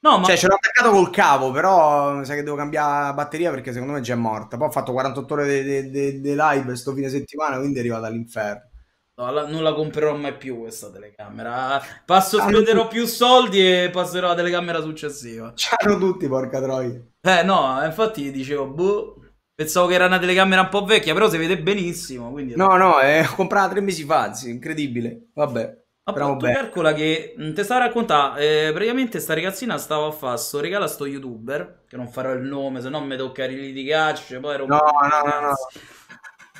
No, ma... Cioè, ce l'ho attaccato col cavo, però mi sa che devo cambiare batteria perché secondo me è già morta. Poi ho fatto 48 ore di de- de- de- live sto fine settimana, quindi è arrivata all'inferno. No, la- non la comprerò mai più questa telecamera. Passo, Ciano spenderò più soldi e passerò alla telecamera successiva. C'hanno tutti, porca troia. Eh, no, infatti dicevo, boh. Pensavo che era una telecamera un po' vecchia, però si vede benissimo. Quindi... No, no, eh, ho comprato tre mesi fa, anzi, incredibile. Vabbè. Appunto, calcola che mm, te stavo a raccontare, eh, praticamente sta ragazzina stava a fare sto regalo a sto youtuber, che non farò il nome, se no mi tocca riliticacci, cioè, poi ero... No, no, no, no,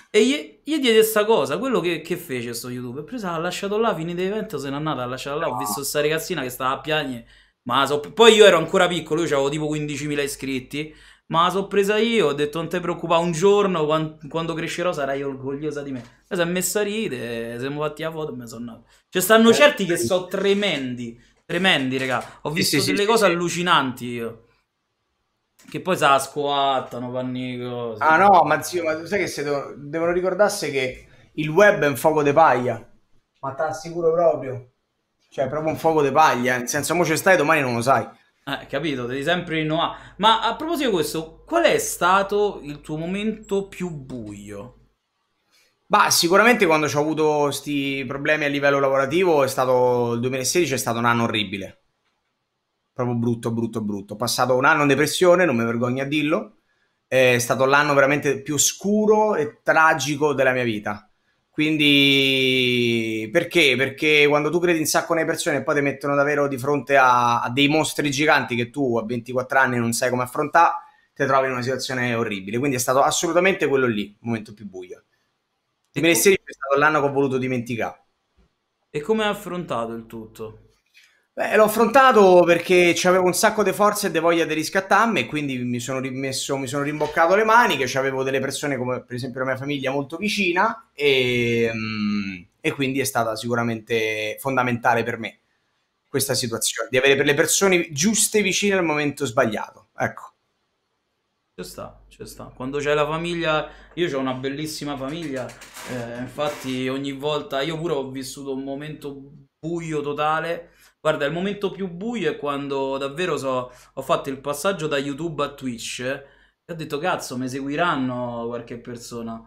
E gli, gli diede questa cosa, quello che, che fece sto youtuber, presa, ha lasciato là, finito l'evento, se n'è andata, ha lasciato là, no. ho visto sta ragazzina che stava a piangere, ma so... poi io ero ancora piccolo, io avevo tipo 15.000 iscritti, ma la so presa io, ho detto non ti preoccupare, un giorno quando, crescerò sarai orgogliosa di me. Poi si è messa a ridere, siamo fatti la foto e mi sono andato. Ci stanno eh, certi che sono tremendi, tremendi raga. Ho visto sì, delle sì, cose allucinanti io. Che poi sa scoattano, fanno cose. Ah no, ma zio, ma tu sai che se devono, devono ricordarsi che il web è un fuoco di paglia. Ma ti assicuro proprio. Cioè, è proprio un fuoco di paglia. Eh. Nel senso, mo ci stai, domani non lo sai. Eh, capito, devi sempre rinnovare. Ma a proposito di questo, qual è stato il tuo momento più buio? Bah, sicuramente quando ho avuto questi problemi a livello lavorativo è stato il 2016 è stato un anno orribile. Proprio brutto, brutto, brutto. Ho passato un anno in depressione, non mi vergogno a dirlo. È stato l'anno veramente più scuro e tragico della mia vita. Quindi perché? Perché quando tu credi un sacco nelle persone e poi ti mettono davvero di fronte a, a, dei mostri giganti che tu a 24 anni non sai come affrontare, ti trovi in una situazione orribile. Quindi è stato assolutamente quello lì, il momento più buio. Il Ministeri è stato l'anno che ho voluto dimenticare. E come ha affrontato il tutto? Beh, l'ho affrontato perché avevo un sacco di forze e di voglia di riscattarmi e quindi mi sono rimesso, mi sono rimboccato le maniche, avevo delle persone come per esempio la mia famiglia molto vicina e, mm, e quindi è stata sicuramente fondamentale per me questa situazione, di avere per le persone giuste vicine al momento sbagliato, ecco. Ci sta, ci sta. Quando c'è la famiglia, io ho una bellissima famiglia, eh, infatti ogni volta io pure ho vissuto un momento buio totale Guarda, il momento più buio è quando davvero so, ho fatto il passaggio da YouTube a Twitch e ho detto cazzo, mi seguiranno qualche persona.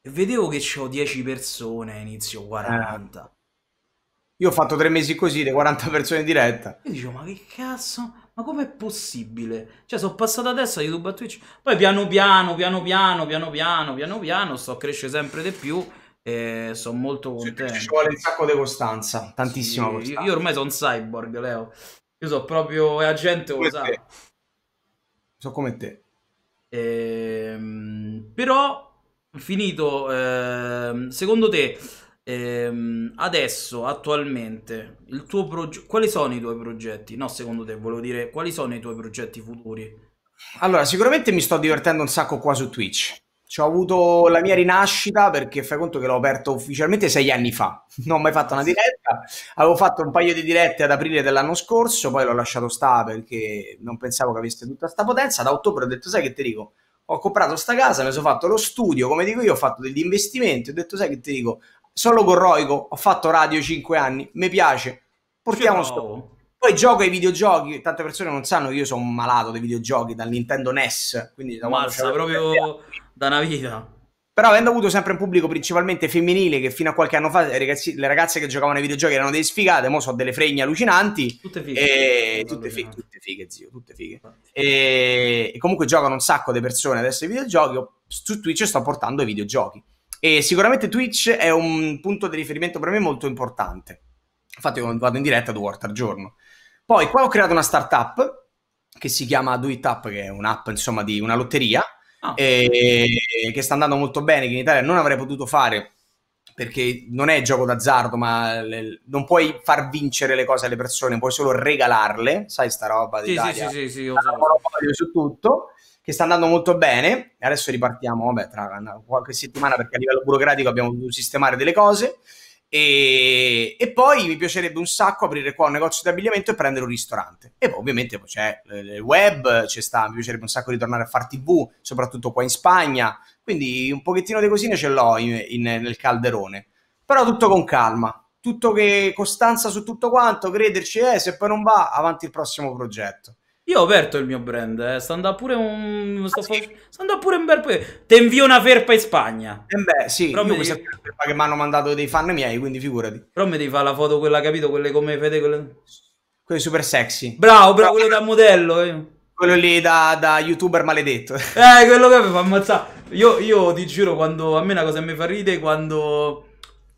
E vedevo che ho 10 persone, inizio 40. Eh. Io ho fatto tre mesi così, le 40 persone in diretta. Io dicevo, ma che cazzo? Ma com'è possibile? Cioè, sono passato adesso a YouTube a Twitch. Poi piano piano, piano piano, piano piano, piano piano, sto crescendo sempre di più. E sono molto contento. Ci vuole un sacco di costanza, tantissimo. sì, costanza. Io, ormai sono un cyborg, Leo. Io sono proprio agente, come lo sa. Sono come te. Ehm, però, finito, ehm, secondo te, ehm, adesso, attualmente, il tuo progetto, quali sono i tuoi progetti? No, secondo te, volevo dire, quali sono i tuoi progetti futuri? Allora, sicuramente mi sto divertendo un sacco qua su Twitch ho avuto la mia rinascita perché fai conto che l'ho aperto ufficialmente sei anni fa, non ho mai fatto una diretta, avevo fatto un paio di dirette ad aprile dell'anno scorso, poi l'ho lasciato stare perché non pensavo che avesse tutta questa potenza, da ottobre ho detto sai che ti dico, ho comprato sta casa, mi sono fatto lo studio, come dico io ho fatto degli investimenti, ho detto sai che ti dico, solo con Roico, ho fatto radio 5 anni, mi piace, portiamo sto... Poi gioco ai videogiochi, tante persone non sanno che io sono un malato dei videogiochi, dal Nintendo NES, quindi da Mazza, proprio... Da una vita. Però avendo avuto sempre un pubblico principalmente femminile che fino a qualche anno fa le, ragazzi, le ragazze che giocavano ai videogiochi erano delle sfigate, mo so delle fregne allucinanti. Tutte fighe. E... Tutte, fighe tutte, fighe zio, tutte fighe. E... e... comunque giocano un sacco di persone adesso ai videogiochi. Su Twitch sto portando i videogiochi. E sicuramente Twitch è un punto di riferimento per me molto importante. Infatti io vado in diretta due volte al giorno. Poi qua ho creato una startup che si chiama Do It Up, che è un'app insomma di una lotteria oh. e, che sta andando molto bene, che in Italia non avrei potuto fare perché non è gioco d'azzardo, ma le, non puoi far vincere le cose alle persone, puoi solo regalarle, sai sta roba di Italia. Sì, sì, sì, sì, io so. su tutto che sta andando molto bene. Adesso ripartiamo, vabbè, tra qualche settimana perché a livello burocratico abbiamo dovuto sistemare delle cose. E, e, poi mi piacerebbe un sacco aprire qua un negozio di abbigliamento e prendere un ristorante. E poi ovviamente poi c'è eh, il web, c'è sta, mi piacerebbe un sacco ritornare a far tv, soprattutto qua in Spagna. Quindi un pochettino di cosine ce l'ho in, in, nel calderone. Però tutto con calma, tutto che costanza su tutto quanto, crederci, eh, se poi non va, avanti il prossimo progetto. Io ho aperto il mio brand, eh. sta andando pure un. Sto ah, sì. fa... pure un bel po'. Ti invio una ferpa in Spagna. Eh beh, sì. Però mi... questa ferpa che mi hanno mandato dei fan miei, quindi figurati. Però mi devi fare la foto, quella, capito? Quelle come fede, quelle. Quelle super sexy. Bravo, bravo, quello da modello. Eh. Quello lì da, da, youtuber maledetto. Eh, quello che mi fa ammazzare. Io, io ti giuro, quando. A me una cosa mi fa ridere quando.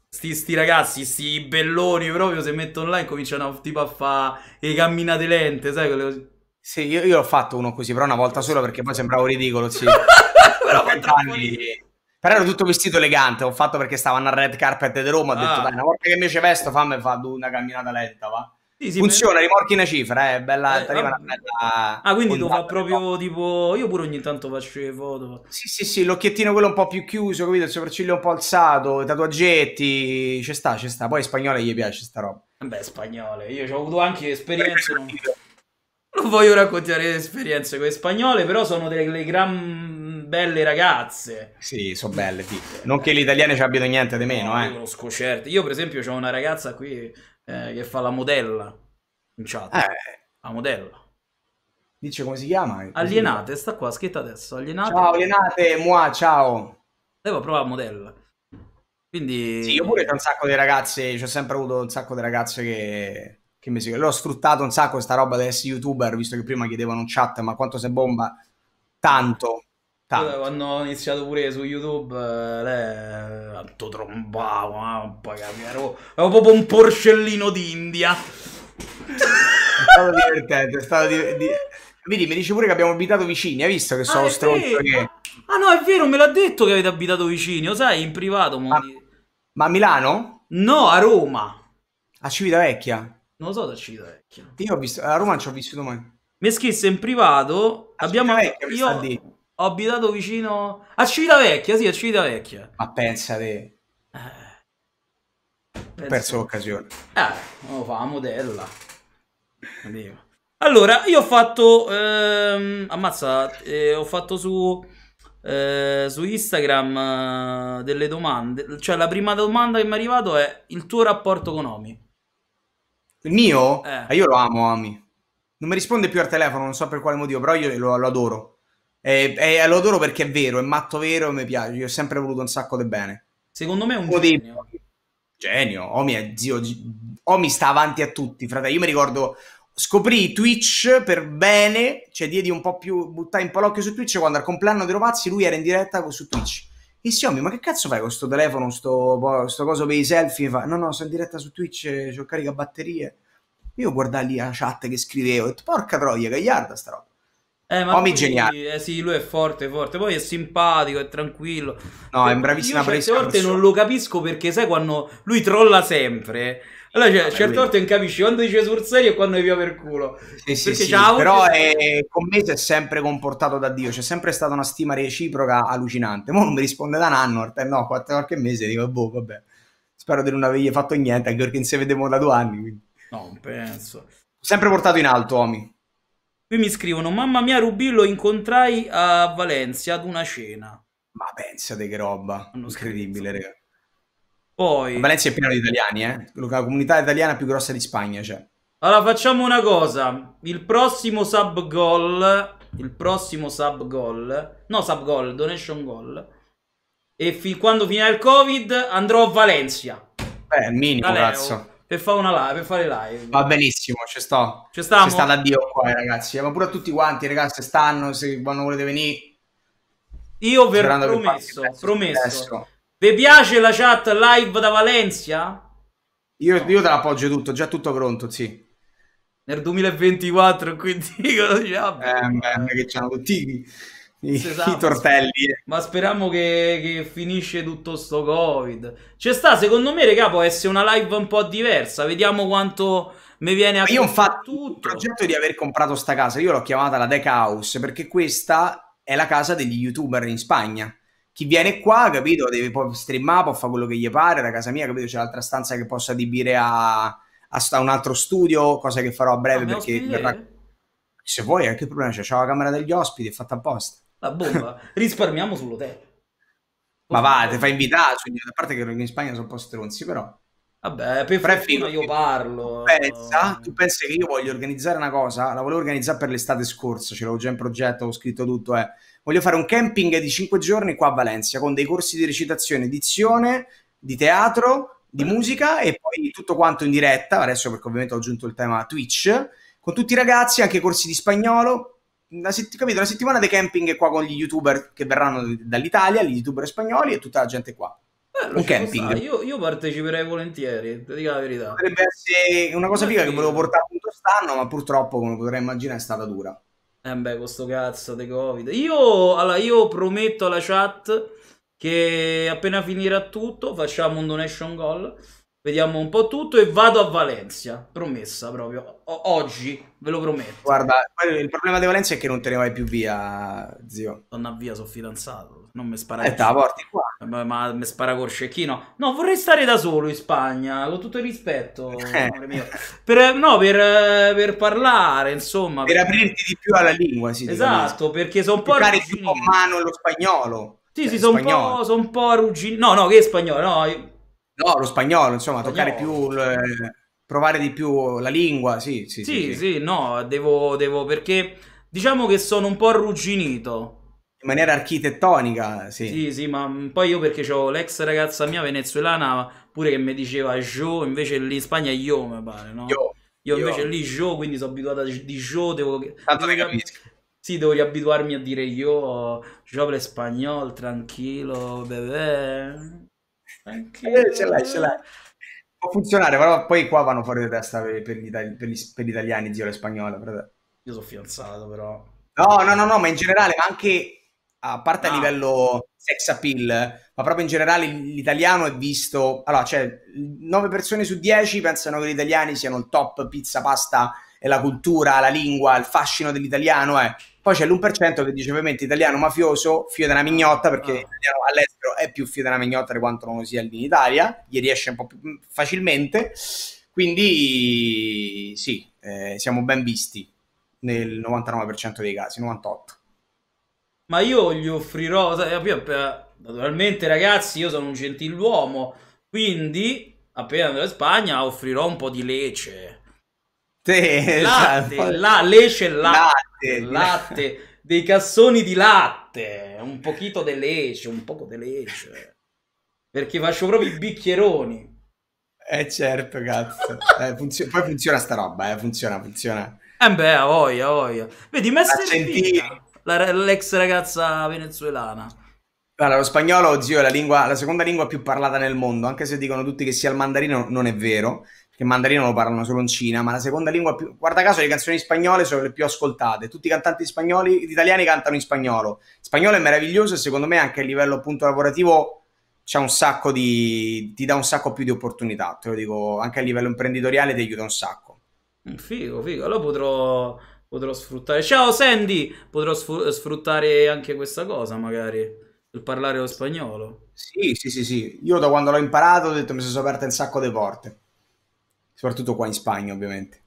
Sti, sti, ragazzi, sti belloni proprio, se metto online cominciano tipo a fare le camminate lente, sai? Quelle cose. Sì, io, io ho fatto uno così, però una volta sola perché poi sembravo ridicolo, sì. però anni... Però ero tutto vestito elegante, ho fatto perché stavano a red carpet di Roma, ho detto ah. dai, una volta che invece vesto fammi fa una camminata lenta, va. Sì, sì, Funziona, beh... rimorchi una cifra, eh, è eh, bella, eh, arriva una bella... Ah, quindi tu fa proprio tipo... Io pure ogni tanto faccio le foto. Sì, sì, sì, l'occhiettino quello un po' più chiuso, capito? Il sopracciglio un po' alzato, i tatuaggetti, ci sta, ci sta. Poi spagnolo gli piace sta roba. Beh, spagnolo, io ho avuto anche esperienze... Non non voglio raccontare le esperienze con le spagnole, però sono delle gran belle ragazze. Sì, sono belle, sì. Non che le italiane ci abbiano niente di meno, no, eh. Conosco certe. Io, per esempio, ho una ragazza qui eh, che fa la modella in chat. Eh. La modella. Dice come si chiama? Alienate, sta qua, scritta adesso. Alienate. Ciao, alienate, mua, ciao. Devo provare a modella. Quindi... Sì, io pure ho un sacco di ragazze, ho sempre avuto un sacco di ragazze che che mesi L'ho sfruttato un sacco questa roba da essere youtuber, visto che prima chiedevano un chat, ma quanto se bomba? Tanto. tanto. Quando ho iniziato pure su YouTube, eh, tanto eh, trombavo, mamma eh, mia, ero, ero proprio un porcellino d'India. È stato divertente, è stato di, di... Vedi, mi dice pure che abbiamo abitato vicini, hai visto che sono ah, stronzo che... Ah no, è vero, me l'ha detto che avete abitato vicini, lo sai, in privato. Ma, ma a Milano? No, a Roma. A Civitavecchia? Non lo so da ci vecchia. Io ho visto, a Roma ci ho vissuto mai. Mi è scritto in privato, a abbiamo, io ho abitato vicino a Civitavecchia, sì, a Civitavecchia. Ma pensa te. Eh, ho perso l'occasione. Eh, lo oh, fa, modella. Addio. Allora, io ho fatto. Ehm, ammazza, eh, ho fatto su. Eh, su Instagram eh, delle domande. Cioè, la prima domanda che mi è arrivata è il tuo rapporto con Omi. Il mio? Eh. eh. io lo amo, Ami. Non mi risponde più al telefono, non so per quale motivo, però io lo, lo adoro. E, e, lo adoro perché è vero, è matto vero e mi piace. Io ho sempre voluto un sacco di bene. Secondo me è un po genio. Dei... Genio. Omi è zio. Omi sta avanti a tutti, fratello. Io mi ricordo scoprì Twitch per bene, cioè diedi un po' più, buttai un po' l'occhio su Twitch quando al compleanno di Rovazzi lui era in diretta su Twitch e Xiaomi ma che cazzo fai con sto telefono sto, boh, sto coso per i selfie fa no no sono in diretta su Twitch ho carica batterie io guardai lì la chat che scrivevo e porca troia gagliarda sta roba eh, Omi lui, geniale. Eh, sì, lui è forte, forte. Poi è simpatico, è tranquillo. No, è un bravissimo. Io certe volte non lo capisco perché sai quando lui trolla sempre. Allora, cioè, Vabbè, ah, certe volte non capisci quando dice sul serio e quando via per culo. Sì, sì, sì. Però è... con me si è sempre comportato da Dio, c'è sempre stata una stima reciproca allucinante. Mo non mi risponde da un anno, no, qualche mese, dico, boh, vabbè. Spero di non avergli fatto niente, anche perché non si vediamo da due anni. Quindi. No, penso. Sempre portato in alto, Omi. Qui mi scrivono: Mamma mia, Rubì lo incontrai a Valencia ad una cena. Ma pensate che roba! Incredibile, raga. Poi... Valencia è piena di italiani, eh? La comunità italiana più grossa di Spagna, cioè. Allora, facciamo una cosa. Il prossimo sub goal... Il prossimo sub goal... No, sub goal, donation goal. E fin quando finirà il Covid andrò a Valencia. Beh, minimo, Valeo. cazzo per fare una live, per fare live. Va benissimo, ci sto. Ci stiamo. Ci sta l'addio qua, ragazzi. Ma pure a tutti quanti, ragazzi, stanno, se quando volete venire. Io vi ho promesso, promesso. Vi piace la chat live da Valencia? Io, no. io te l'appoggio tutto, già tutto pronto, sì. Nel 2024, quindi... Ah, eh, beh, che c'hanno tutti i, i esatto, tortelli. Ma, speriamo che, che finisce tutto sto Covid. Ci sta, secondo me, regà, può essere una live un po' diversa. Vediamo quanto mi viene a Io ho fatto tutto. il progetto di aver comprato sta casa, io l'ho chiamata la Deck House perché questa è la casa degli youtuber in Spagna. Chi viene qua, capito, deve poi streamare, può fare quello che gli pare, la casa mia, capito, c'è l'altra stanza che possa adibire a, a un altro studio, cosa che farò a breve ah, perché Se vuoi, anche il problema c'è, cioè, c'ho la camera degli ospiti, è fatta apposta la bomba, risparmiamo sull'hotel. Ma va, ti fai invitare, cioè, a parte che in Spagna sono un po' stronzi, però. Vabbè, per fortuna io parlo. Tu pensa, tu pensi che io voglio organizzare una cosa, la volevo organizzare per l'estate scorsa, ce l'avevo già in progetto, ho scritto tutto, eh. Voglio fare un camping di 5 giorni qua a Valencia con dei corsi di recitazione, edizione, di teatro, di musica e poi tutto quanto in diretta, adesso perché ovviamente ho aggiunto il tema Twitch, con tutti i ragazzi, anche corsi di spagnolo, una, sett- capito, una settimana di camping qua con gli youtuber che verranno dall'Italia, gli youtuber spagnoli e tutta la gente qua. Bello, un camping. Io, io, parteciperei volentieri, ti dico la verità. Potrebbe essere una cosa figa che volevo portare appunto quest'anno, ma purtroppo, come potrei immaginare, è stata dura. Eh beh, questo cazzo di Covid. Io, allora, io prometto alla chat che appena finirà tutto facciamo un donation goal Vediamo un po' tutto e vado a Valencia, promessa proprio, o- oggi, ve lo prometto. Guarda, il problema di Valencia è che non te ne vai più via, zio. Donna via, sono fidanzato, non mi spara. Eh, te la porti qua. Eh, ma, ma mi spara col scecchino. No, vorrei stare da solo in Spagna, con tutto il rispetto. amore per, no, per, per, parlare, insomma. Per, per, aprirti di più alla lingua, sì. Esatto, perché sono un po'... Toccare più a mano lo spagnolo. Sì, cioè, sì, sono un po', son po' arrugginito. No, no, che spagnolo, no No, lo spagnolo, insomma, spagnolo. toccare più... Le provare di più la lingua, sì, sì. Sì, sì, sì. no, devo, devo, perché diciamo che sono un po' arrugginito. In maniera architettonica, sì. Sì, sì, ma poi io perché ho l'ex ragazza mia venezuelana pure che mi diceva Joe, invece lì in Spagna io mi pare, no? Yo, io, invece yo. lì Joe, quindi sono abituata a di Joe, devo... Tanto devo... capisco. Sì, devo riabituarmi a dire io, Joe spagnolo, tranquillo, bebè. Eh, ce l'hai, ce l'hai. Può funzionare, però poi qua vanno fuori di testa per, per, gli, per, gli, per, gli, italiani, zio, le spagnola. Frate. Io sono fidanzato, però. No, no, no, no, ma in generale, ma anche a parte ah. a livello sex appeal, ma proprio in generale l'italiano è visto... Allora, cioè, 9 persone su 10 pensano che gli italiani siano il top pizza, pasta e la cultura, la lingua, il fascino dell'italiano, eh poi c'è l'1% che dice ovviamente italiano mafioso, figlio della mignotta, perché oh. all'estero è più figlio della mignotta di quanto non lo sia in Italia, gli riesce un po' più mm, facilmente. Quindi sì, eh, siamo ben visti nel 99% dei casi, 98. Ma io gli offrirò, eh, naturalmente ragazzi, io sono un gentiluomo, quindi appena andrò in Spagna offrirò un po' di lece Te, latte, esatto. la, l'esce latte, latte, latte, dei cassoni di latte, un pochino di lesce, un poco di lesce, perché faccio proprio i bicchieroni. Eh certo, cazzo. Eh, funzio- poi funziona sta roba, eh, funziona, funziona. Eh beh, a voglia, a voglia. Vedi, Messervina, la, l'ex ragazza venezuelana. Allora, lo spagnolo, zio, è la, lingua, la seconda lingua più parlata nel mondo, anche se dicono tutti che sia il mandarino, non è vero che mandarino lo parlano solo in Cina, ma la seconda lingua più... Guarda caso le canzoni spagnole sono le più ascoltate, tutti i cantanti spagnoli, gli italiani cantano in spagnolo. spagnolo è meraviglioso e secondo me anche a livello appunto lavorativo c'è un sacco di... ti dà un sacco più di opportunità, te lo dico, anche a livello imprenditoriale ti aiuta un sacco. Mm, figo, figo, allora potrò, potrò sfruttare... Ciao Sandy! Potrò sfruttare anche questa cosa magari parlare lo spagnolo. Sì, sì, sì, sì. Io da quando l'ho imparato ho detto mi sono aperta un sacco di porte soprattutto qua in Spagna ovviamente.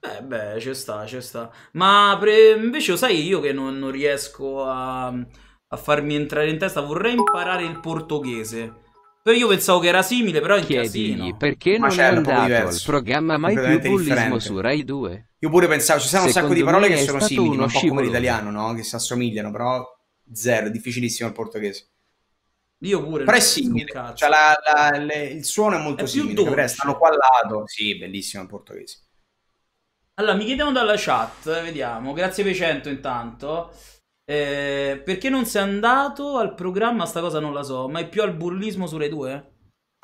Eh beh, ci sta, ci sta. Ma pre... invece lo sai io che non, non riesco a, a, farmi entrare in testa, vorrei imparare il portoghese. Io pensavo che era simile, però è Chiedigli, casino. perché Ma non c'è, è andato al programma Mai più bullismo differente. su Rai 2? Io pure pensavo, ci sono un sacco di parole che sono simili, un po' come l'italiano, no? Che si assomigliano, però zero, difficilissimo il portoghese. Io pure. Però è simile. Cioè la, la, le, il suono è molto è simile. Stanno qua al lato. Sì, bellissimo in portoghese. Allora, mi chiedono dalla chat, vediamo. Grazie per Pecento intanto. Eh, perché non sei andato al programma? Sta cosa non la so, ma è più al bullismo sulle due?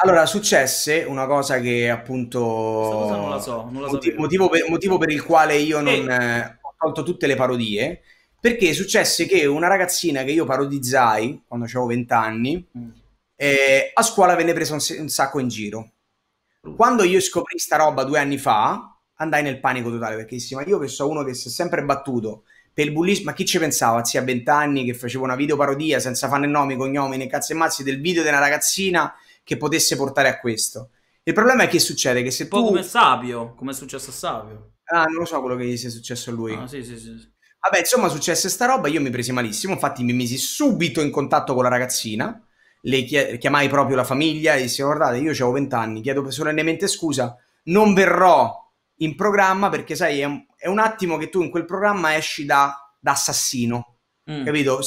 Allora, successe una cosa che appunto... Cosa non la so, non la motivo, motivo, per, motivo, per, il quale io eh. non, eh. ho tolto tutte le parodie perché successe che una ragazzina che io parodizzai quando avevo 20 anni, mm. eh, a scuola venne presa un, un sacco in giro. Quando io scoprì sta roba due anni fa, andai nel panico totale perché dissi: Ma io che so uno che si è sempre battuto per il bullismo, ma chi ci pensava? Zia a 20 anni che faceva una videoparodia parodia senza fare nomi, cognomi, né cazzo e mazzi del video di una ragazzina che potesse portare a questo. Il problema è che succede che se Un po' tu... come Sabio, come è successo a Sabio. Ah, non lo so quello che gli sia successo a lui. Ah, sì, sì, sì. Vabbè, insomma, successe sta roba, io mi presi malissimo, infatti mi misi subito in contatto con la ragazzina, le chiamai proprio la famiglia e disse, guardate, io avevo 20 anni, chiedo solennemente scusa, non verrò in programma perché, sai, è un, è un attimo che tu in quel programma esci da, da assassino, mm. capito?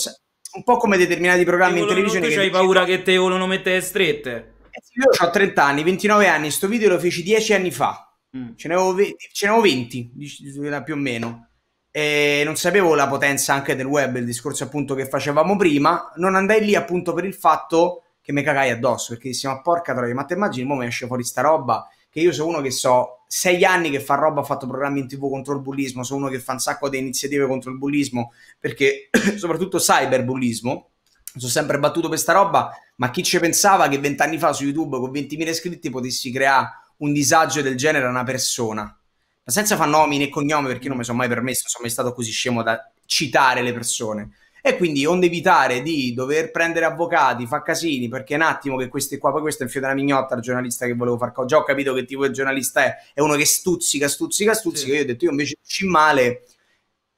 Un po' come determinati programmi in televisione. Tu hai paura che te volano mettere strette. Eh io ho 30 anni, 29 anni, sto video lo feci 10 anni fa, mm. ce, ne avevo, ve- ce ne avevo 20, più o meno eh, non sapevo la potenza anche del web, il discorso appunto che facevamo prima, non andai lì appunto per il fatto che mi cagai addosso, perché dissi ma porca troia, ma te immagini, mo mi esce fuori sta roba, che io sono uno che so sei anni che fa roba, ho fatto programmi in tv contro il bullismo, sono uno che fa un sacco di iniziative contro il bullismo, perché soprattutto cyberbullismo, sono sempre battuto per sta roba, ma chi ci pensava che vent'anni fa su YouTube con 20.000 iscritti potessi creare un disagio del genere a una persona? ma senza far nomi né cognomi perché non mi sono mai permesso, sono mai stato così scemo da citare le persone. E quindi, onde evitare di dover prendere avvocati, fa casini, perché un attimo che questo è qua, poi questo è un fiore della mignotta, il giornalista che volevo far cosa. Già ho capito che tipo di giornalista è, è uno che stuzzica, stuzzica, stuzzica. Sì. Io ho detto, io invece ci male,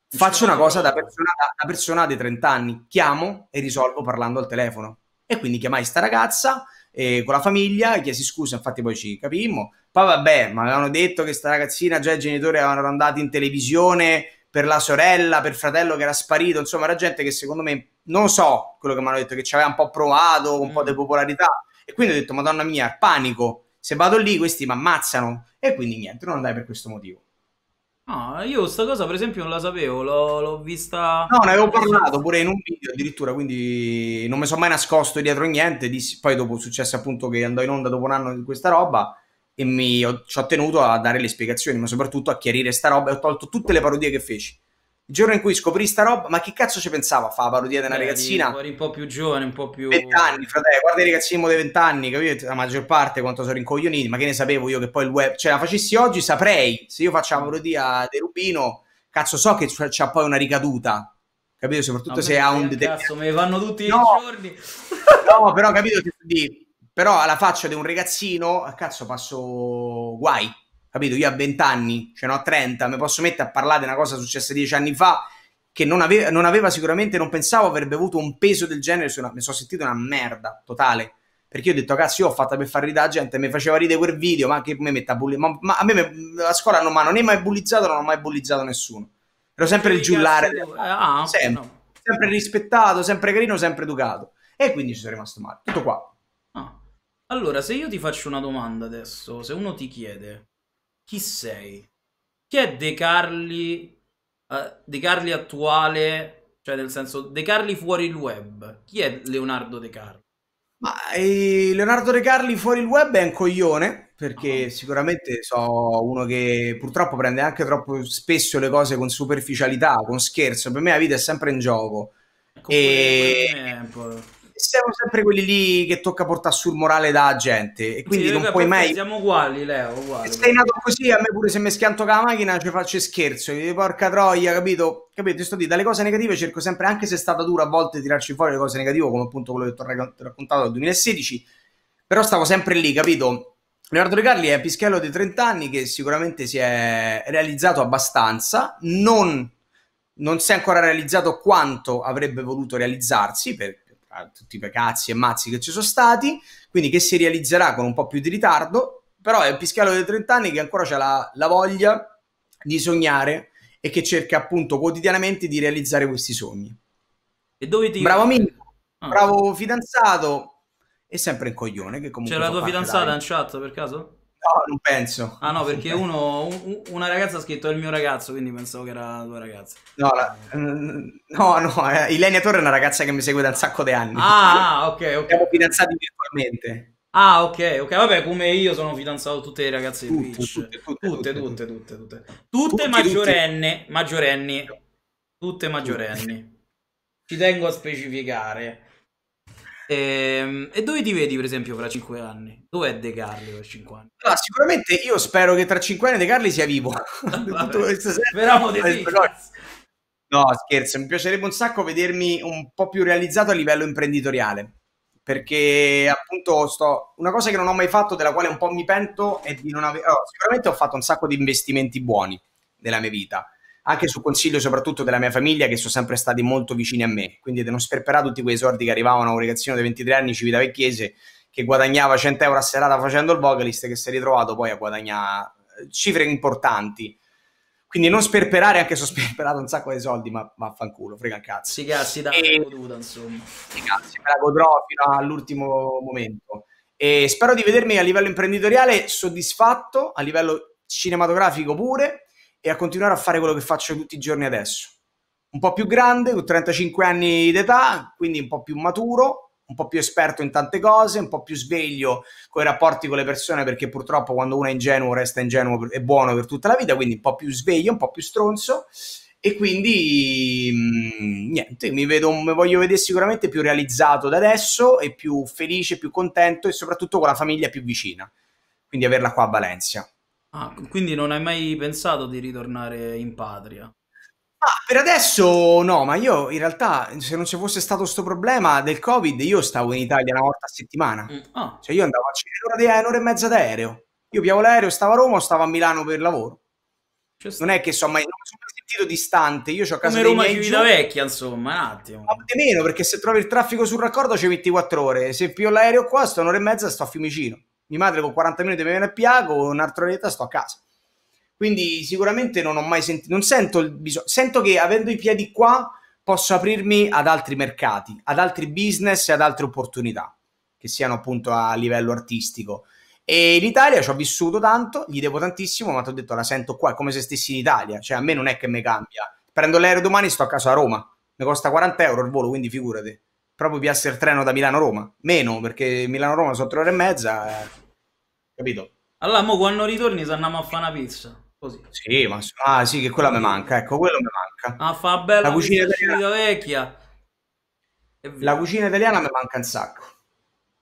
faccio una cosa da persona, da persona di 30 anni, chiamo e risolvo parlando al telefono. E quindi chiamai sta ragazza, eh, con la famiglia, chiesi scusa, infatti poi ci capimmo. Poi vabbè, mi avevano detto che sta ragazzina già i genitori erano andati in televisione per la sorella, per fratello che era sparito, insomma era gente che secondo me, non so quello che mi hanno detto, che ci aveva un po' provato, un mm. po' di popolarità. E quindi ho detto, madonna mia, panico, se vado lì questi mi ammazzano. E quindi niente, non andai per questo motivo. Ah, io questa cosa per esempio non la sapevo, l'ho, l'ho vista... No, ne avevo parlato pure in un video addirittura, quindi non mi sono mai nascosto dietro niente, dissi, poi dopo successe appunto che andò in onda dopo un anno di questa roba e mi ho, ci ho tenuto a dare le spiegazioni, ma soprattutto a chiarire sta roba e ho tolto tutte le parodie che feci. Il giorno in cui scoprì sta roba, ma chi cazzo ci pensava? Fa la parodia di una ragazzina. Di, un po' più giovane, un po' più. 20 anni, fratello, guarda i ragazzini di 20 anni, capito? La maggior parte quanto sono rincoglioniti, ma che ne sapevo io che poi il web. Cioè, la facessi oggi, saprei. Se io faccio la parodia di Rubino, cazzo, so che c'ha poi una ricaduta capito? Soprattutto no, se ha un Cazzo, me ne vanno tutti no, i giorni. no, però capito che però alla faccia di un ragazzino, cazzo, passo guai capito? Io a 20 anni, cioè no, a 30, mi posso mettere a parlare di una cosa successa dieci anni fa che non aveva, non aveva sicuramente, non pensavo avrebbe avuto un peso del genere, una, mi sono sentito una merda totale. Perché io ho detto, cazzo, io ho fatta per far ridere la gente, mi faceva ridere quel video, ma anche me metta a bulli- ma, ma, a me la scuola non mi hanno né mai bullizzato, non ho mai bullizzato nessuno. Ero sempre il giullare. Ah, ah sempre, no. sempre rispettato, sempre carino, sempre educato. E quindi ci sono rimasto male. Tutto qua. Ah. Allora, se io ti faccio una domanda adesso, se uno ti chiede, chi sei? Chi è De Carli, uh, De Carli attuale, cioè nel senso De Carli fuori il web? Chi è Leonardo De Carli? Ma eh, Leonardo De Carli fuori il web è un coglione, perché oh. sicuramente so uno che purtroppo prende anche troppo spesso le cose con superficialità, con scherzo. Per me la vita è sempre in gioco. Ecco, e siamo sempre quelli lì che tocca portare sul morale da gente e quindi sì, non puoi mai siamo uguali Leo uguali, se sei nato così a me pure se mi schianto con la macchina ci faccio scherzo e porca troia capito capito sto di dalle cose negative cerco sempre anche se è stata dura a volte tirarci fuori le cose negative come appunto quello che ti ho raccontato nel 2016 però stavo sempre lì capito Leonardo De Carli è Pischiello di 30 anni che sicuramente si è realizzato abbastanza non non si è ancora realizzato quanto avrebbe voluto realizzarsi per, a tutti i cazzi e mazzi che ci sono stati, quindi che si realizzerà con un po' più di ritardo, però è un pischiello dei 30 anni che ancora ha la, la voglia di sognare e che cerca appunto quotidianamente di realizzare questi sogni. E dove ti... Bravo amico, ah. bravo fidanzato e sempre un coglione che comunque... C'è la tua fidanzata dai. in chat per caso? No, non penso. Ah no, perché uno, un, una ragazza ha scritto il mio ragazzo, quindi pensavo che era la tua ragazza. No, la, no, no, eh, Ilenia Torre è una ragazza che mi segue da un sacco di anni. Ah, ah, ok, ok. Siamo fidanzati virtualmente. Ah, ok, ok, vabbè, come io sono fidanzato tutte le ragazze tutte, di Twitch. Tutte, tutte, tutte, tutte, tutte. Tutte, tutte maggiorenne, maggiorenni, tutte maggiorenni. Ci tengo a specificare. E, ehm, e dove ti vedi, per esempio, fra cinque anni? Dove è De Carli fra 5 anni? Ah, sicuramente io spero che tra cinque anni De Carli sia vivo. Speriamo di sì. No, scherzo, mi piacerebbe un sacco vedermi un po' più realizzato a livello imprenditoriale. Perché appunto sto. Una cosa che non ho mai fatto, della quale un po' mi pento, è di non avere. Oh, sicuramente ho fatto un sacco di investimenti buoni nella mia vita anche su consiglio soprattutto della mia famiglia che sono sempre stati molto vicini a me, quindi di non sperperare tutti quei soldi che arrivavano a un ragazzino di 23 anni Civitavecchiese che guadagnava 100 euro a serata facendo il vocalist che si è ritrovato poi a guadagnare eh, cifre importanti. Quindi non sperperare, anche se ho sperperato un sacco di soldi, ma vaffanculo, frega il cazzo. Sì, cazzi, dai, e... goduta, insomma. si cazzi, me la godrò fino all'ultimo momento. E spero di vedermi a livello imprenditoriale soddisfatto, a livello cinematografico pure, e a continuare a fare quello che faccio tutti i giorni adesso. Un po' più grande, con 35 anni d'età, quindi un po' più maturo, un po' più esperto in tante cose, un po' più sveglio con i rapporti con le persone, perché purtroppo quando uno è ingenuo resta ingenuo e buono per tutta la vita, quindi un po' più sveglio, un po' più stronzo e quindi mm, niente, mi, vedo, mi voglio vedere sicuramente più realizzato da adesso e più felice, più contento e soprattutto con la famiglia più vicina, quindi averla qua a Valencia. Ah, quindi non hai mai pensato di ritornare in patria? Ah, per adesso no, ma io in realtà se non ci fosse stato questo problema del Covid, io stavo in Italia una volta a settimana. Mm, ah. Cioè io andavo a circa un'ora, eh, un'ora e mezza d'aereo. Io piavo l'aereo, stavo a Roma o stavo a Milano per lavoro. Non è che so, mai, non mi sono sentito distante. Io ho casa Come dei Roma miei giù... vecchia, insomma, un attimo. Ma meno, perché se trovi il traffico sul raccordo ci metti 4 ore. Se pio l'aereo qua, sto un'ora e mezza sto a Fiumicino mia madre con 40 minuti mi viene a con un'altra realtà sto a casa. Quindi sicuramente non ho mai sentito, non sento il bisogno, sento che avendo i piedi qua posso aprirmi ad altri mercati, ad altri business e ad altre opportunità, che siano appunto a livello artistico. E in Italia ci ho vissuto tanto, gli devo tantissimo, ma ti ho detto la sento qua, è come se stessi in Italia, cioè a me non è che mi cambia. Prendo l'aereo domani sto a casa a Roma, mi costa 40 euro il volo, quindi figurati. Proprio piazza il treno da Milano-Roma, meno perché Milano-Roma sono tre ore e mezza. Eh capito? Allora, mo quando ritorni se andiamo a fare una pizza. Così. Sì, ma ah, sì, che quella mi manca, ecco, quello mi manca. Ah, fa bella la cucina italiana vecchia. La cucina italiana mi manca un sacco.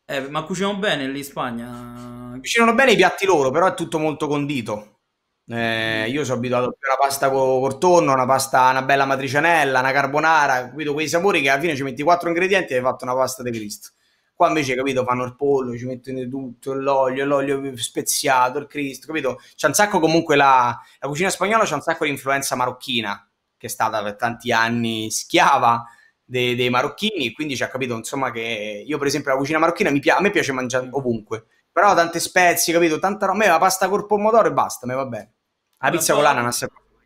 Eh, ma cucinano bene lì in Spagna. Cucinano bene i piatti loro, però è tutto molto condito. Eh, io sono abituato a una pasta con cortonno, una pasta, una bella matricianella, una carbonara, capito? Quei sapori che alla fine ci metti quattro ingredienti e hai fatto una pasta di Cristo. Qua invece, capito, fanno il pollo, ci mettono tutto, l'olio, l'olio speziato, il cristo, capito? C'è un sacco comunque la, la cucina spagnola, c'è un sacco di influenza marocchina, che è stata per tanti anni schiava dei, dei marocchini, quindi ci ha capito, insomma, che io per esempio la cucina marocchina mi piace, a me piace mangiare mm. ovunque, però tante spezie, capito, tanta roba, me la pasta col pomodoro e basta, a me va bene. La pizza con l'ananas è proprio...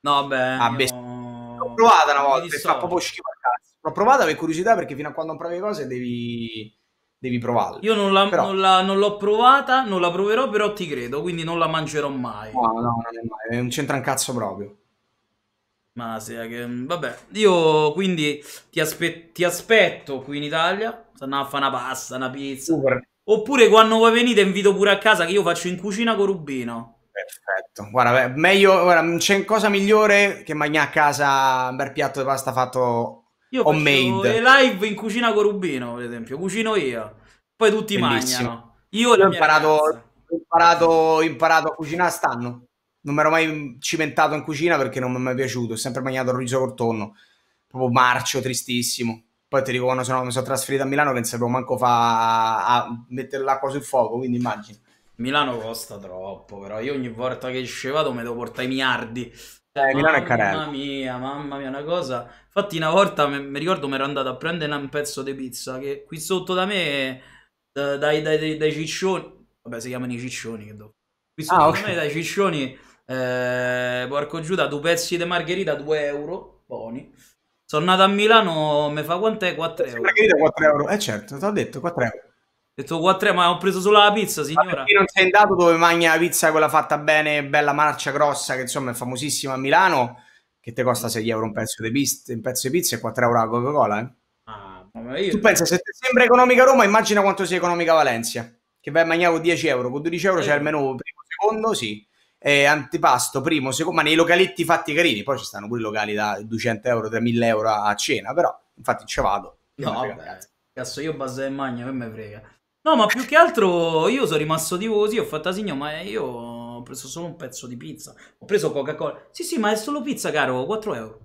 No, vabbè, ah, io... L'ho provata una volta, e fa proprio schifo L'ho provata per curiosità perché fino a quando non provi le cose devi, devi provarle. Io non, la, però... non, la, non, l'ho provata, non la proverò, però ti credo, quindi non la mangerò mai. No, no, non è mai, non c'entra un cazzo proprio. Ma sì, che... Vabbè, io quindi ti, aspe- ti aspetto qui in Italia, se andiamo a fare una pasta, una pizza. Super. Oppure quando voi venite invito pure a casa che io faccio in cucina con Rubino. Perfetto, guarda, meglio, guarda, c'è cosa migliore che mangiare a casa un bel piatto di pasta fatto io ho made. le live in cucina con Rubino, per esempio, cucino io, poi tutti Bellissimo. mangiano. Io ho imparato, ho, imparato, ho imparato a cucinare stanno. Non mi ero mai cimentato in cucina perché non mi è mai piaciuto. Ho sempre mangiato il riso col tonno, proprio marcio, tristissimo. Poi ti dico, quando sono, mi sono trasferito a Milano, che non sapevo manco fa a mettere l'acqua sul fuoco, quindi immagino. Milano costa troppo, però io ogni volta che ci vado me devo portare i miliardi. Cioè, Milano mamma è carello. Mamma mia, mamma mia, una cosa. Infatti, una volta mi ricordo mi ero andato a prendere un pezzo di pizza che qui sotto da me, dai, dai, dai, dai ciccioni. Vabbè, si chiamano i ciccioni. Che dopo. Qui ah, sotto ah, okay. da me, dai ciccioni, eh, porco Giuda, due pezzi di margherita, 2 euro. Buoni. Sono nato a Milano, mi fa quant'è? 4 euro. Margherita 4 euro, eh certo, ti ho detto 4 euro. Ho detto 4 ma ho preso solo la pizza, signora. Perché non sei andato dove mangia la pizza quella fatta bene, bella marcia grossa, che insomma è famosissima a Milano, che ti costa 6 euro un pezzo di pizza, un pezzo di pizza e 4 euro la Coca-Cola, eh? Ah, ma io... Tu pensa, se ti sembra economica Roma, immagina quanto sia economica Valencia, che vai a mangiare con 10 euro, con 12 euro eh. c'è il menù primo, secondo, sì. Eh, antipasto, primo, secondo, ma nei localetti fatti carini, poi ci stanno pure i locali da 200 euro, 3000 euro a cena, però infatti ci vado. No, vabbè, cazzo, io basso e magna, che me frega. No, ma più che altro io sono rimasto di così, ho fatto asigno, ma io ho preso solo un pezzo di pizza. Ho preso Coca-Cola. Sì, sì, ma è solo pizza, caro, 4 euro.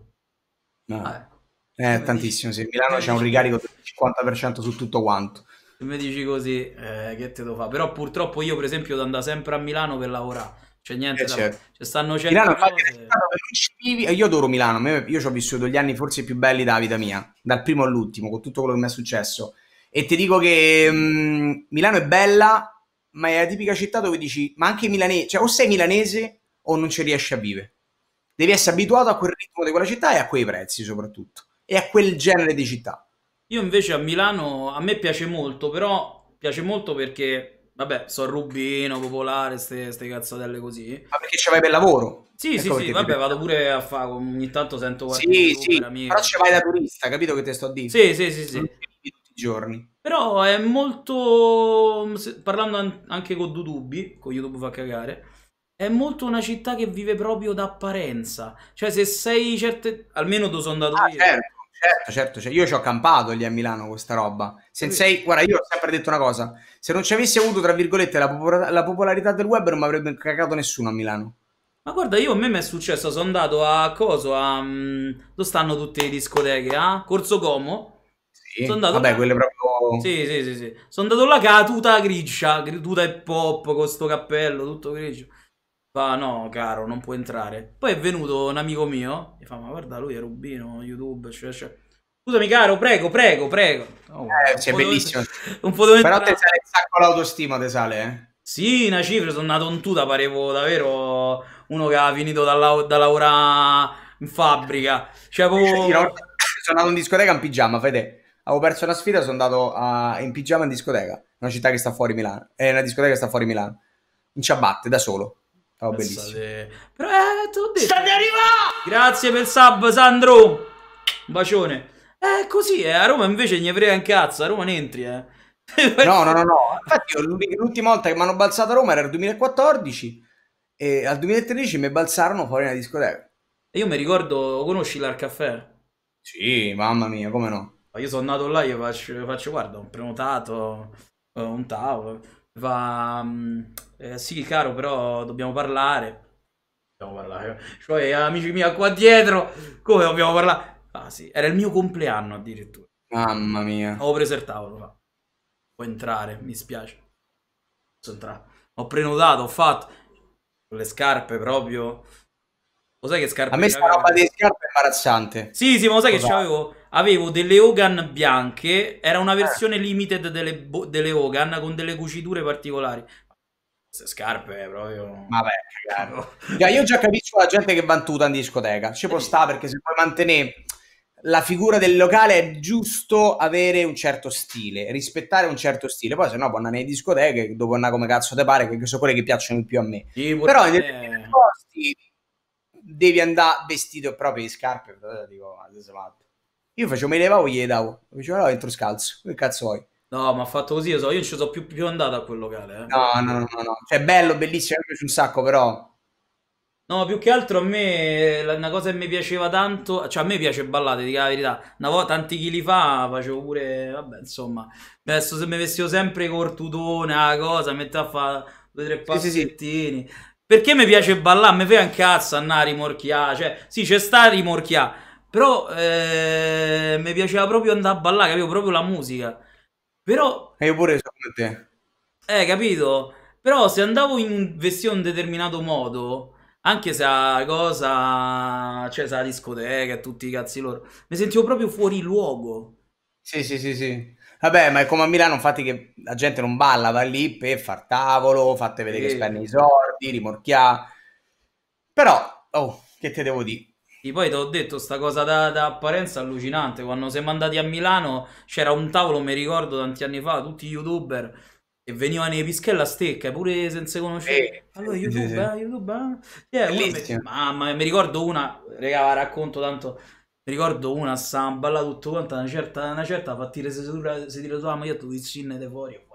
No. Vabbè. Ah, ecco. Eh, tantissimo, dici? sì. Milano c'è un ricarico del 50% su tutto quanto. Se mi dici così, eh, che te lo fa? Però purtroppo io, per esempio, devo andare sempre a Milano per lavorare. C'è niente eh, da... certo. Cioè, stanno certe Milano, cose... io adoro Milano. Io ci ho vissuto gli anni forse più belli della vita mia, dal primo all'ultimo, con tutto quello che mi è successo e ti dico che mh, mm, Milano è bella, ma è la tipica città dove dici, ma anche milanese, cioè o sei milanese o non ci riesci a vivere. Devi essere abituato a quel ritmo di quella città e a quei prezzi soprattutto, e a quel genere di città. Io invece a Milano, a me piace molto, però piace molto perché, vabbè, so Rubino, Popolare, queste cazzatelle così. Ma perché ci vai per lavoro? Sì, ecco sì, sì, vabbè, vado pure a fare, ogni tanto sento qualche Sì, sì, però ci vai da turista, capito che te sto a dire? Sì, sì, sì, sì giorni. Però è molto, mm, parlando anche con Dudubi, con YouTube fa cagare, è molto una città che vive proprio d'apparenza. Cioè se sei certe, almeno tu sono andato ah, io. Certo. Certo, certo, cioè, io ci ho campato lì a Milano questa roba. Se sei, guarda, io ho sempre detto una cosa, se non ci avessi avuto, tra virgolette, la, popol- la popolarità del web non mi avrebbe cagato nessuno a Milano. Ma guarda, io a me mi è successo, sono andato a Coso, a... Mm, dove stanno tutte le discoteche, a ah? Corso Como, sì. Sono andato Vabbè, là... quelle proprio... Sì, sì, sì, sì. Sono andato là che ha tuta grigia, tuta e pop, con sto cappello, tutto grigio. Fa, no, caro, non può entrare. Poi è venuto un amico mio e fa, ma guarda, lui è Rubino, YouTube, cioè, cioè. Scusami, caro, prego, prego, prego. Oh, eh, c'è bellissimo. Dove... Però entrare. te sale il sacco l'autostima, te sale, eh? Sì, una cifra, sono nato in tuta, parevo davvero uno che ha finito da, la... da lavorare in fabbrica. Cioè, proprio... Cioè, sono andato in discoteca in pigiama, fede avevo perso una sfida, sono andato a, in pigiama in discoteca, una città che sta fuori Milano, è eh, una discoteca che sta fuori Milano, in ciabatte, da solo. Stavo bellissimo. Però eh, te l'ho arrivando! Grazie per il sub, Sandro! Un bacione. Eh, così, eh. a Roma invece ne frega un cazzo, a Roma ne entri, eh. no, no, no, no. Infatti l'ultima volta che mi hanno balzato a Roma era il 2014 e al 2013 mi balzarono fuori una discoteca. E io mi ricordo, conosci l'Arcaffè? Sì, mamma mia, come no? Io sono andato là, io faccio, faccio guarda, ho prenotato eh, un tavolo. Va, mm, eh, sì, caro, però dobbiamo parlare. Dobbiamo parlare. Cioè, amici miei, qua dietro, come dobbiamo parlare? Ah, sì, era il mio compleanno addirittura. Mamma mia. Ho preso il tavolo, va. Può entrare, mi spiace. Posso entrare. Ho prenotato, ho fatto le scarpe proprio. Lo sai che scarpe? A me sta roba di scarpe è imbarazzante. Sì, sì, ma lo sai Cosa? che c'avevo avevo delle Hogan bianche, era una eh. versione limited delle, delle Hogan con delle cuciture particolari. Queste scarpe eh, proprio... Vabbè, cagano. io già capisco la gente che vantuta in discoteca, ci può stare perché se vuoi mantenere la figura del locale è giusto avere un certo stile, rispettare un certo stile. Poi, se no, può andare in discoteca dopo andare come cazzo te pare, che sono quelle che piacciono più a me. Sì, Però in determinati posti devi andare vestito proprio di scarpe. Dico, adesso vado. Io facevo, me ne levavo gli davo. Facevo, no, entro scalzo. Che cazzo vuoi? No, ma ha fatto così, io, so, io non ci sono più, più andato a quel locale. Eh. No, no, no, no, no. Cioè, bello, bellissimo, mi piace un sacco, però... No, più che altro a me una cosa che mi piaceva tanto, cioè a me piace ballate, dica la verità. Una volta tanti chili fa facevo pure, vabbè, insomma, adesso se mi vestivo sempre col tutone, la cosa, mettevo a fare due o tre passettini. Sì, sì, sì. Perché mi piace ballare? Mi fai un cazzo andare a rimorchiare, cioè, sì, c'è sta a rimorchiare, però eh, mi piaceva proprio andare a ballare, capivo proprio la musica. Però... E io pure sono come te. Eh, capito? Però se andavo in vestito in un determinato modo, anche se a cosa... Cioè, se a discoteca e tutti i cazzi loro, mi sentivo proprio fuori luogo. Sì, sì, sì, sì. Vabbè, ma è come a Milano, infatti, che la gente non balla, va lì per far tavolo, fate vedere sì. che spende i soldi, rimorchia. Però, oh, che te devo dire? E poi ti ho detto sta cosa da, da, apparenza allucinante. Quando siamo andati a Milano c'era un tavolo, mi ricordo tanti anni fa, tutti youtuber e venivano i pischella stecca eh, pure senza conoscere. Eh, allora, YouTube, sì, sì. Eh, YouTube, eh. Yeah, me, mamma, mi ricordo una, regà, racconto tanto. Mi ricordo una samballa tutto quanto, una certa, una certa fa tirare se dura, se tira tua ma io tu dicinne te fuori.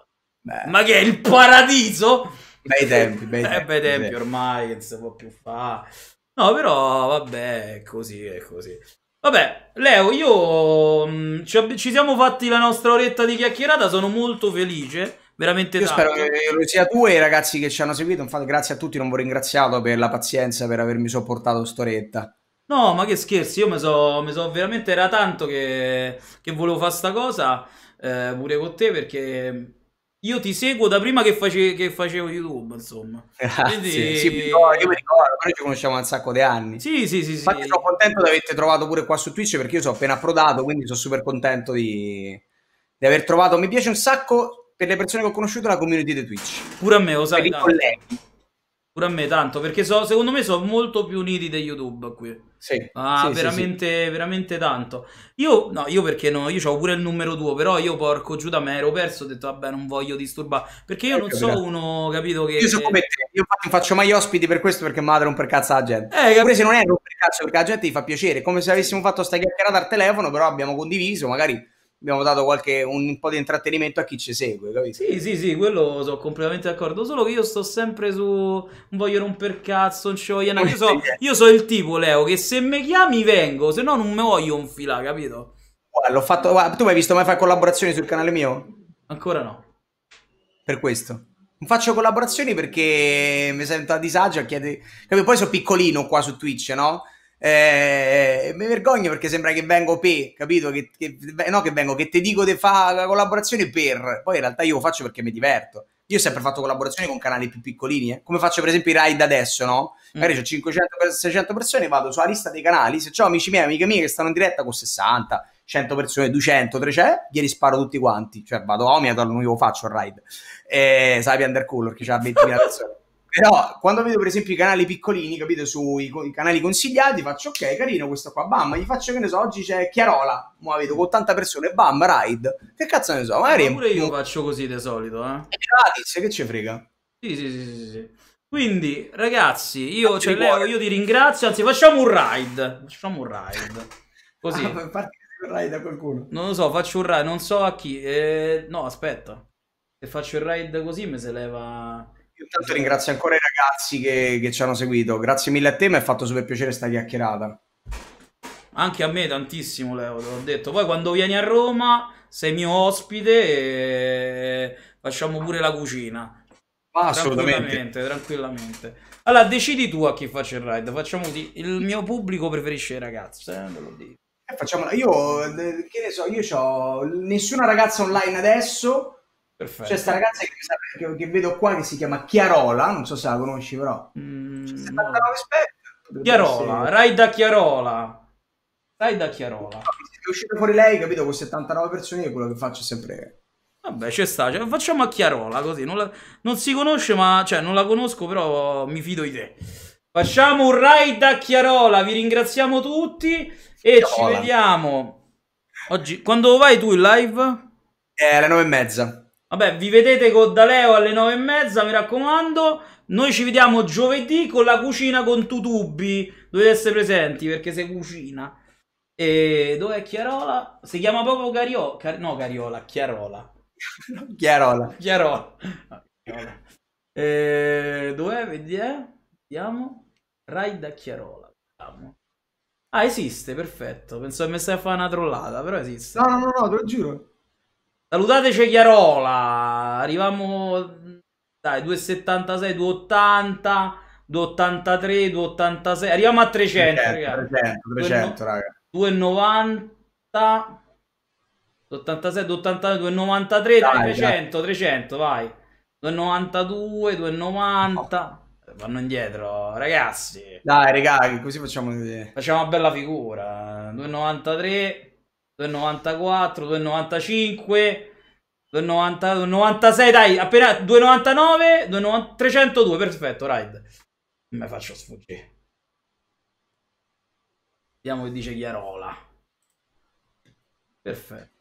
Ma che è il paradiso? Bei tempi, bei eh, tempi, eh, bei tempi ormai che non si può più fare. No, però vabbè, è così, è così. Vabbè, Leo, io mh, mm, ci, siamo fatti la nostra oretta di chiacchierata, sono molto felice. Veramente Io tanto. spero che lo sia tu e i ragazzi che ci hanno seguito. Infatti, grazie a tutti, non vi ho ringraziato per la pazienza, per avermi sopportato storetta. No, ma che scherzi, io mi so, so, veramente. Era tanto che, che volevo fare sta cosa eh, pure con te perché io ti seguo da prima che, face, che facevo YouTube, insomma. Grazie. Ah, quindi... Sì, no, io mi ricordo, noi ci conosciamo da un sacco di anni. Sì, sì, sì. Infatti sì. sono contento di averti trovato pure qua su Twitch perché io sono appena approdato, quindi sono super contento di, di aver trovato. Mi piace un sacco, per le persone che ho conosciuto, la community di Twitch. Pure a me, lo sai. Per i colleghi Pure a me tanto, perché so, secondo me sono molto più uniti di YouTube qui. Sì. Ah, sì, veramente, sì, veramente tanto. Io, no, io perché no, io ho pure il numero tuo, però io porco giù da me ero perso, ho detto vabbè non voglio disturbare, perché io eh, non capito. so uno, capito che... Io come te, io non faccio mai ospiti per questo perché madre per cazzo la gente. Eh, Oppure se non è romper cazzo perché la gente ti fa piacere, come se avessimo fatto sta chiacchierata al telefono, però abbiamo condiviso, magari abbiamo dato qualche, un, un, po' di intrattenimento a chi ci segue, capito? Sì, sì, sì, quello sono completamente d'accordo. Solo che io sto sempre su. Non voglio romper cazzo, non ci voglio. No, io, so, io so il tipo, Leo, che se mi chiami vengo, se no non mi voglio un fila, capito? Guarda, l'ho fatto. Guarda, tu mi hai visto mai fare collaborazioni sul canale mio? Ancora no. Per questo. Non faccio collaborazioni perché mi sento a disagio a chiedere. Poi sono piccolino qua su Twitch, no? Eh, mi vergogno perché sembra che vengo per, capito? Che, che, eh, no, che vengo, che ti dico di fare la collaborazione per, poi in realtà io lo faccio perché mi diverto. Io ho sempre fatto collaborazioni con canali più piccolini, eh? come faccio per esempio i ride adesso, no? Mm. Magari mm. ho 500-600 persone, vado sulla lista dei canali, se ho amici miei, amiche mie che stanno in diretta con 60, 100 persone, 200, 300, eh, glieli sparo tutti quanti, cioè vado a Omia, non glielo faccio il ride, eh, sai, Undercolor che c'ha 20.000 persone. Però quando vedo per esempio i canali piccolini, capito, sui canali consigliati, faccio ok, carino questo qua, bam, gli faccio che ne so, oggi c'è Chiarola, ma vedo con 80 persone, bam, ride. Che cazzo ne so, magari... Ma pure io faccio così di solito, eh. E gratis, che ci frega? Sì, sì, sì, sì, sì. Quindi, ragazzi, io, cioè, Leo, io ti ringrazio, anzi, facciamo un ride. Facciamo un ride. Così. Ah, un ride a qualcuno. Non lo so, faccio un ride, non so a chi. Eh, no, aspetta. Se faccio il ride così mi se leva... Intanto ringrazio ancora i ragazzi che, che ci hanno seguito. Grazie mille a te, mi è fatto super piacere sta chiacchierata. Anche a me tantissimo, Leo, te l'ho detto. Poi quando vieni a Roma sei mio ospite e facciamo pure la cucina. Ah, assolutamente. Tranquillamente, tranquillamente. Allora, decidi tu a chi faccio il ride. Facciamo il mio pubblico preferisce i ragazzi, eh, ve lo dico. Eh, facciamo, io eh, che ne so, io ho nessuna ragazza online adesso, Perfetto. C'è cioè, questa ragazza che, che, vedo qua che si chiama Chiarola, non so se la conosci però. Mm, C'è cioè, 79 no. Chiarola, essere... Raida Chiarola. Raida Chiarola. È uscita fuori lei, capito, con 79 persone è quello che faccio sempre... Vabbè, c'è sta, cioè, facciamo a Chiarola così, non, la, non, si conosce ma, cioè, non la conosco però mi fido di te. Facciamo un raid a Chiarola, vi ringraziamo tutti e Chiarola. ci vediamo. Oggi, quando vai tu in live? È eh, alle nove e mezza. Vabbè, vi vedete con Daleo alle nove e mezza, mi raccomando. Noi ci vediamo giovedì con la cucina con Tutubi. Dovete essere presenti perché se cucina. E dov'è Chiarola? Si chiama proprio Cariola. Car... No, Cariola, Chiarola. Chiarola. Chiarola. Chiarola. E... Dov'è? Vediamo. Eh? Vediamo. Rai da Chiarola. Vediamo. Ah, esiste, perfetto. Pensavo che mi stai a fare una trollata, però esiste. No, no, no, no te lo giuro. Salutate Cechiarola. Arriviamo dai 2,76, 2,80, 2,83, 2,86. Arriviamo a 300, 300, 300, 300 raga. 2,90. 86, 89, 293, 300, dai. 300, vai. 292, 290. Oh. Vanno indietro, ragazzi. Dai, ragazzi, così facciamo Facciamo una bella figura. 293 2,94, 2,95, 2,96, dai, appena 2,99, 2,90, 302, perfetto, ride. mi faccio sfuggire. Vediamo che dice Chiarola. Perfetto.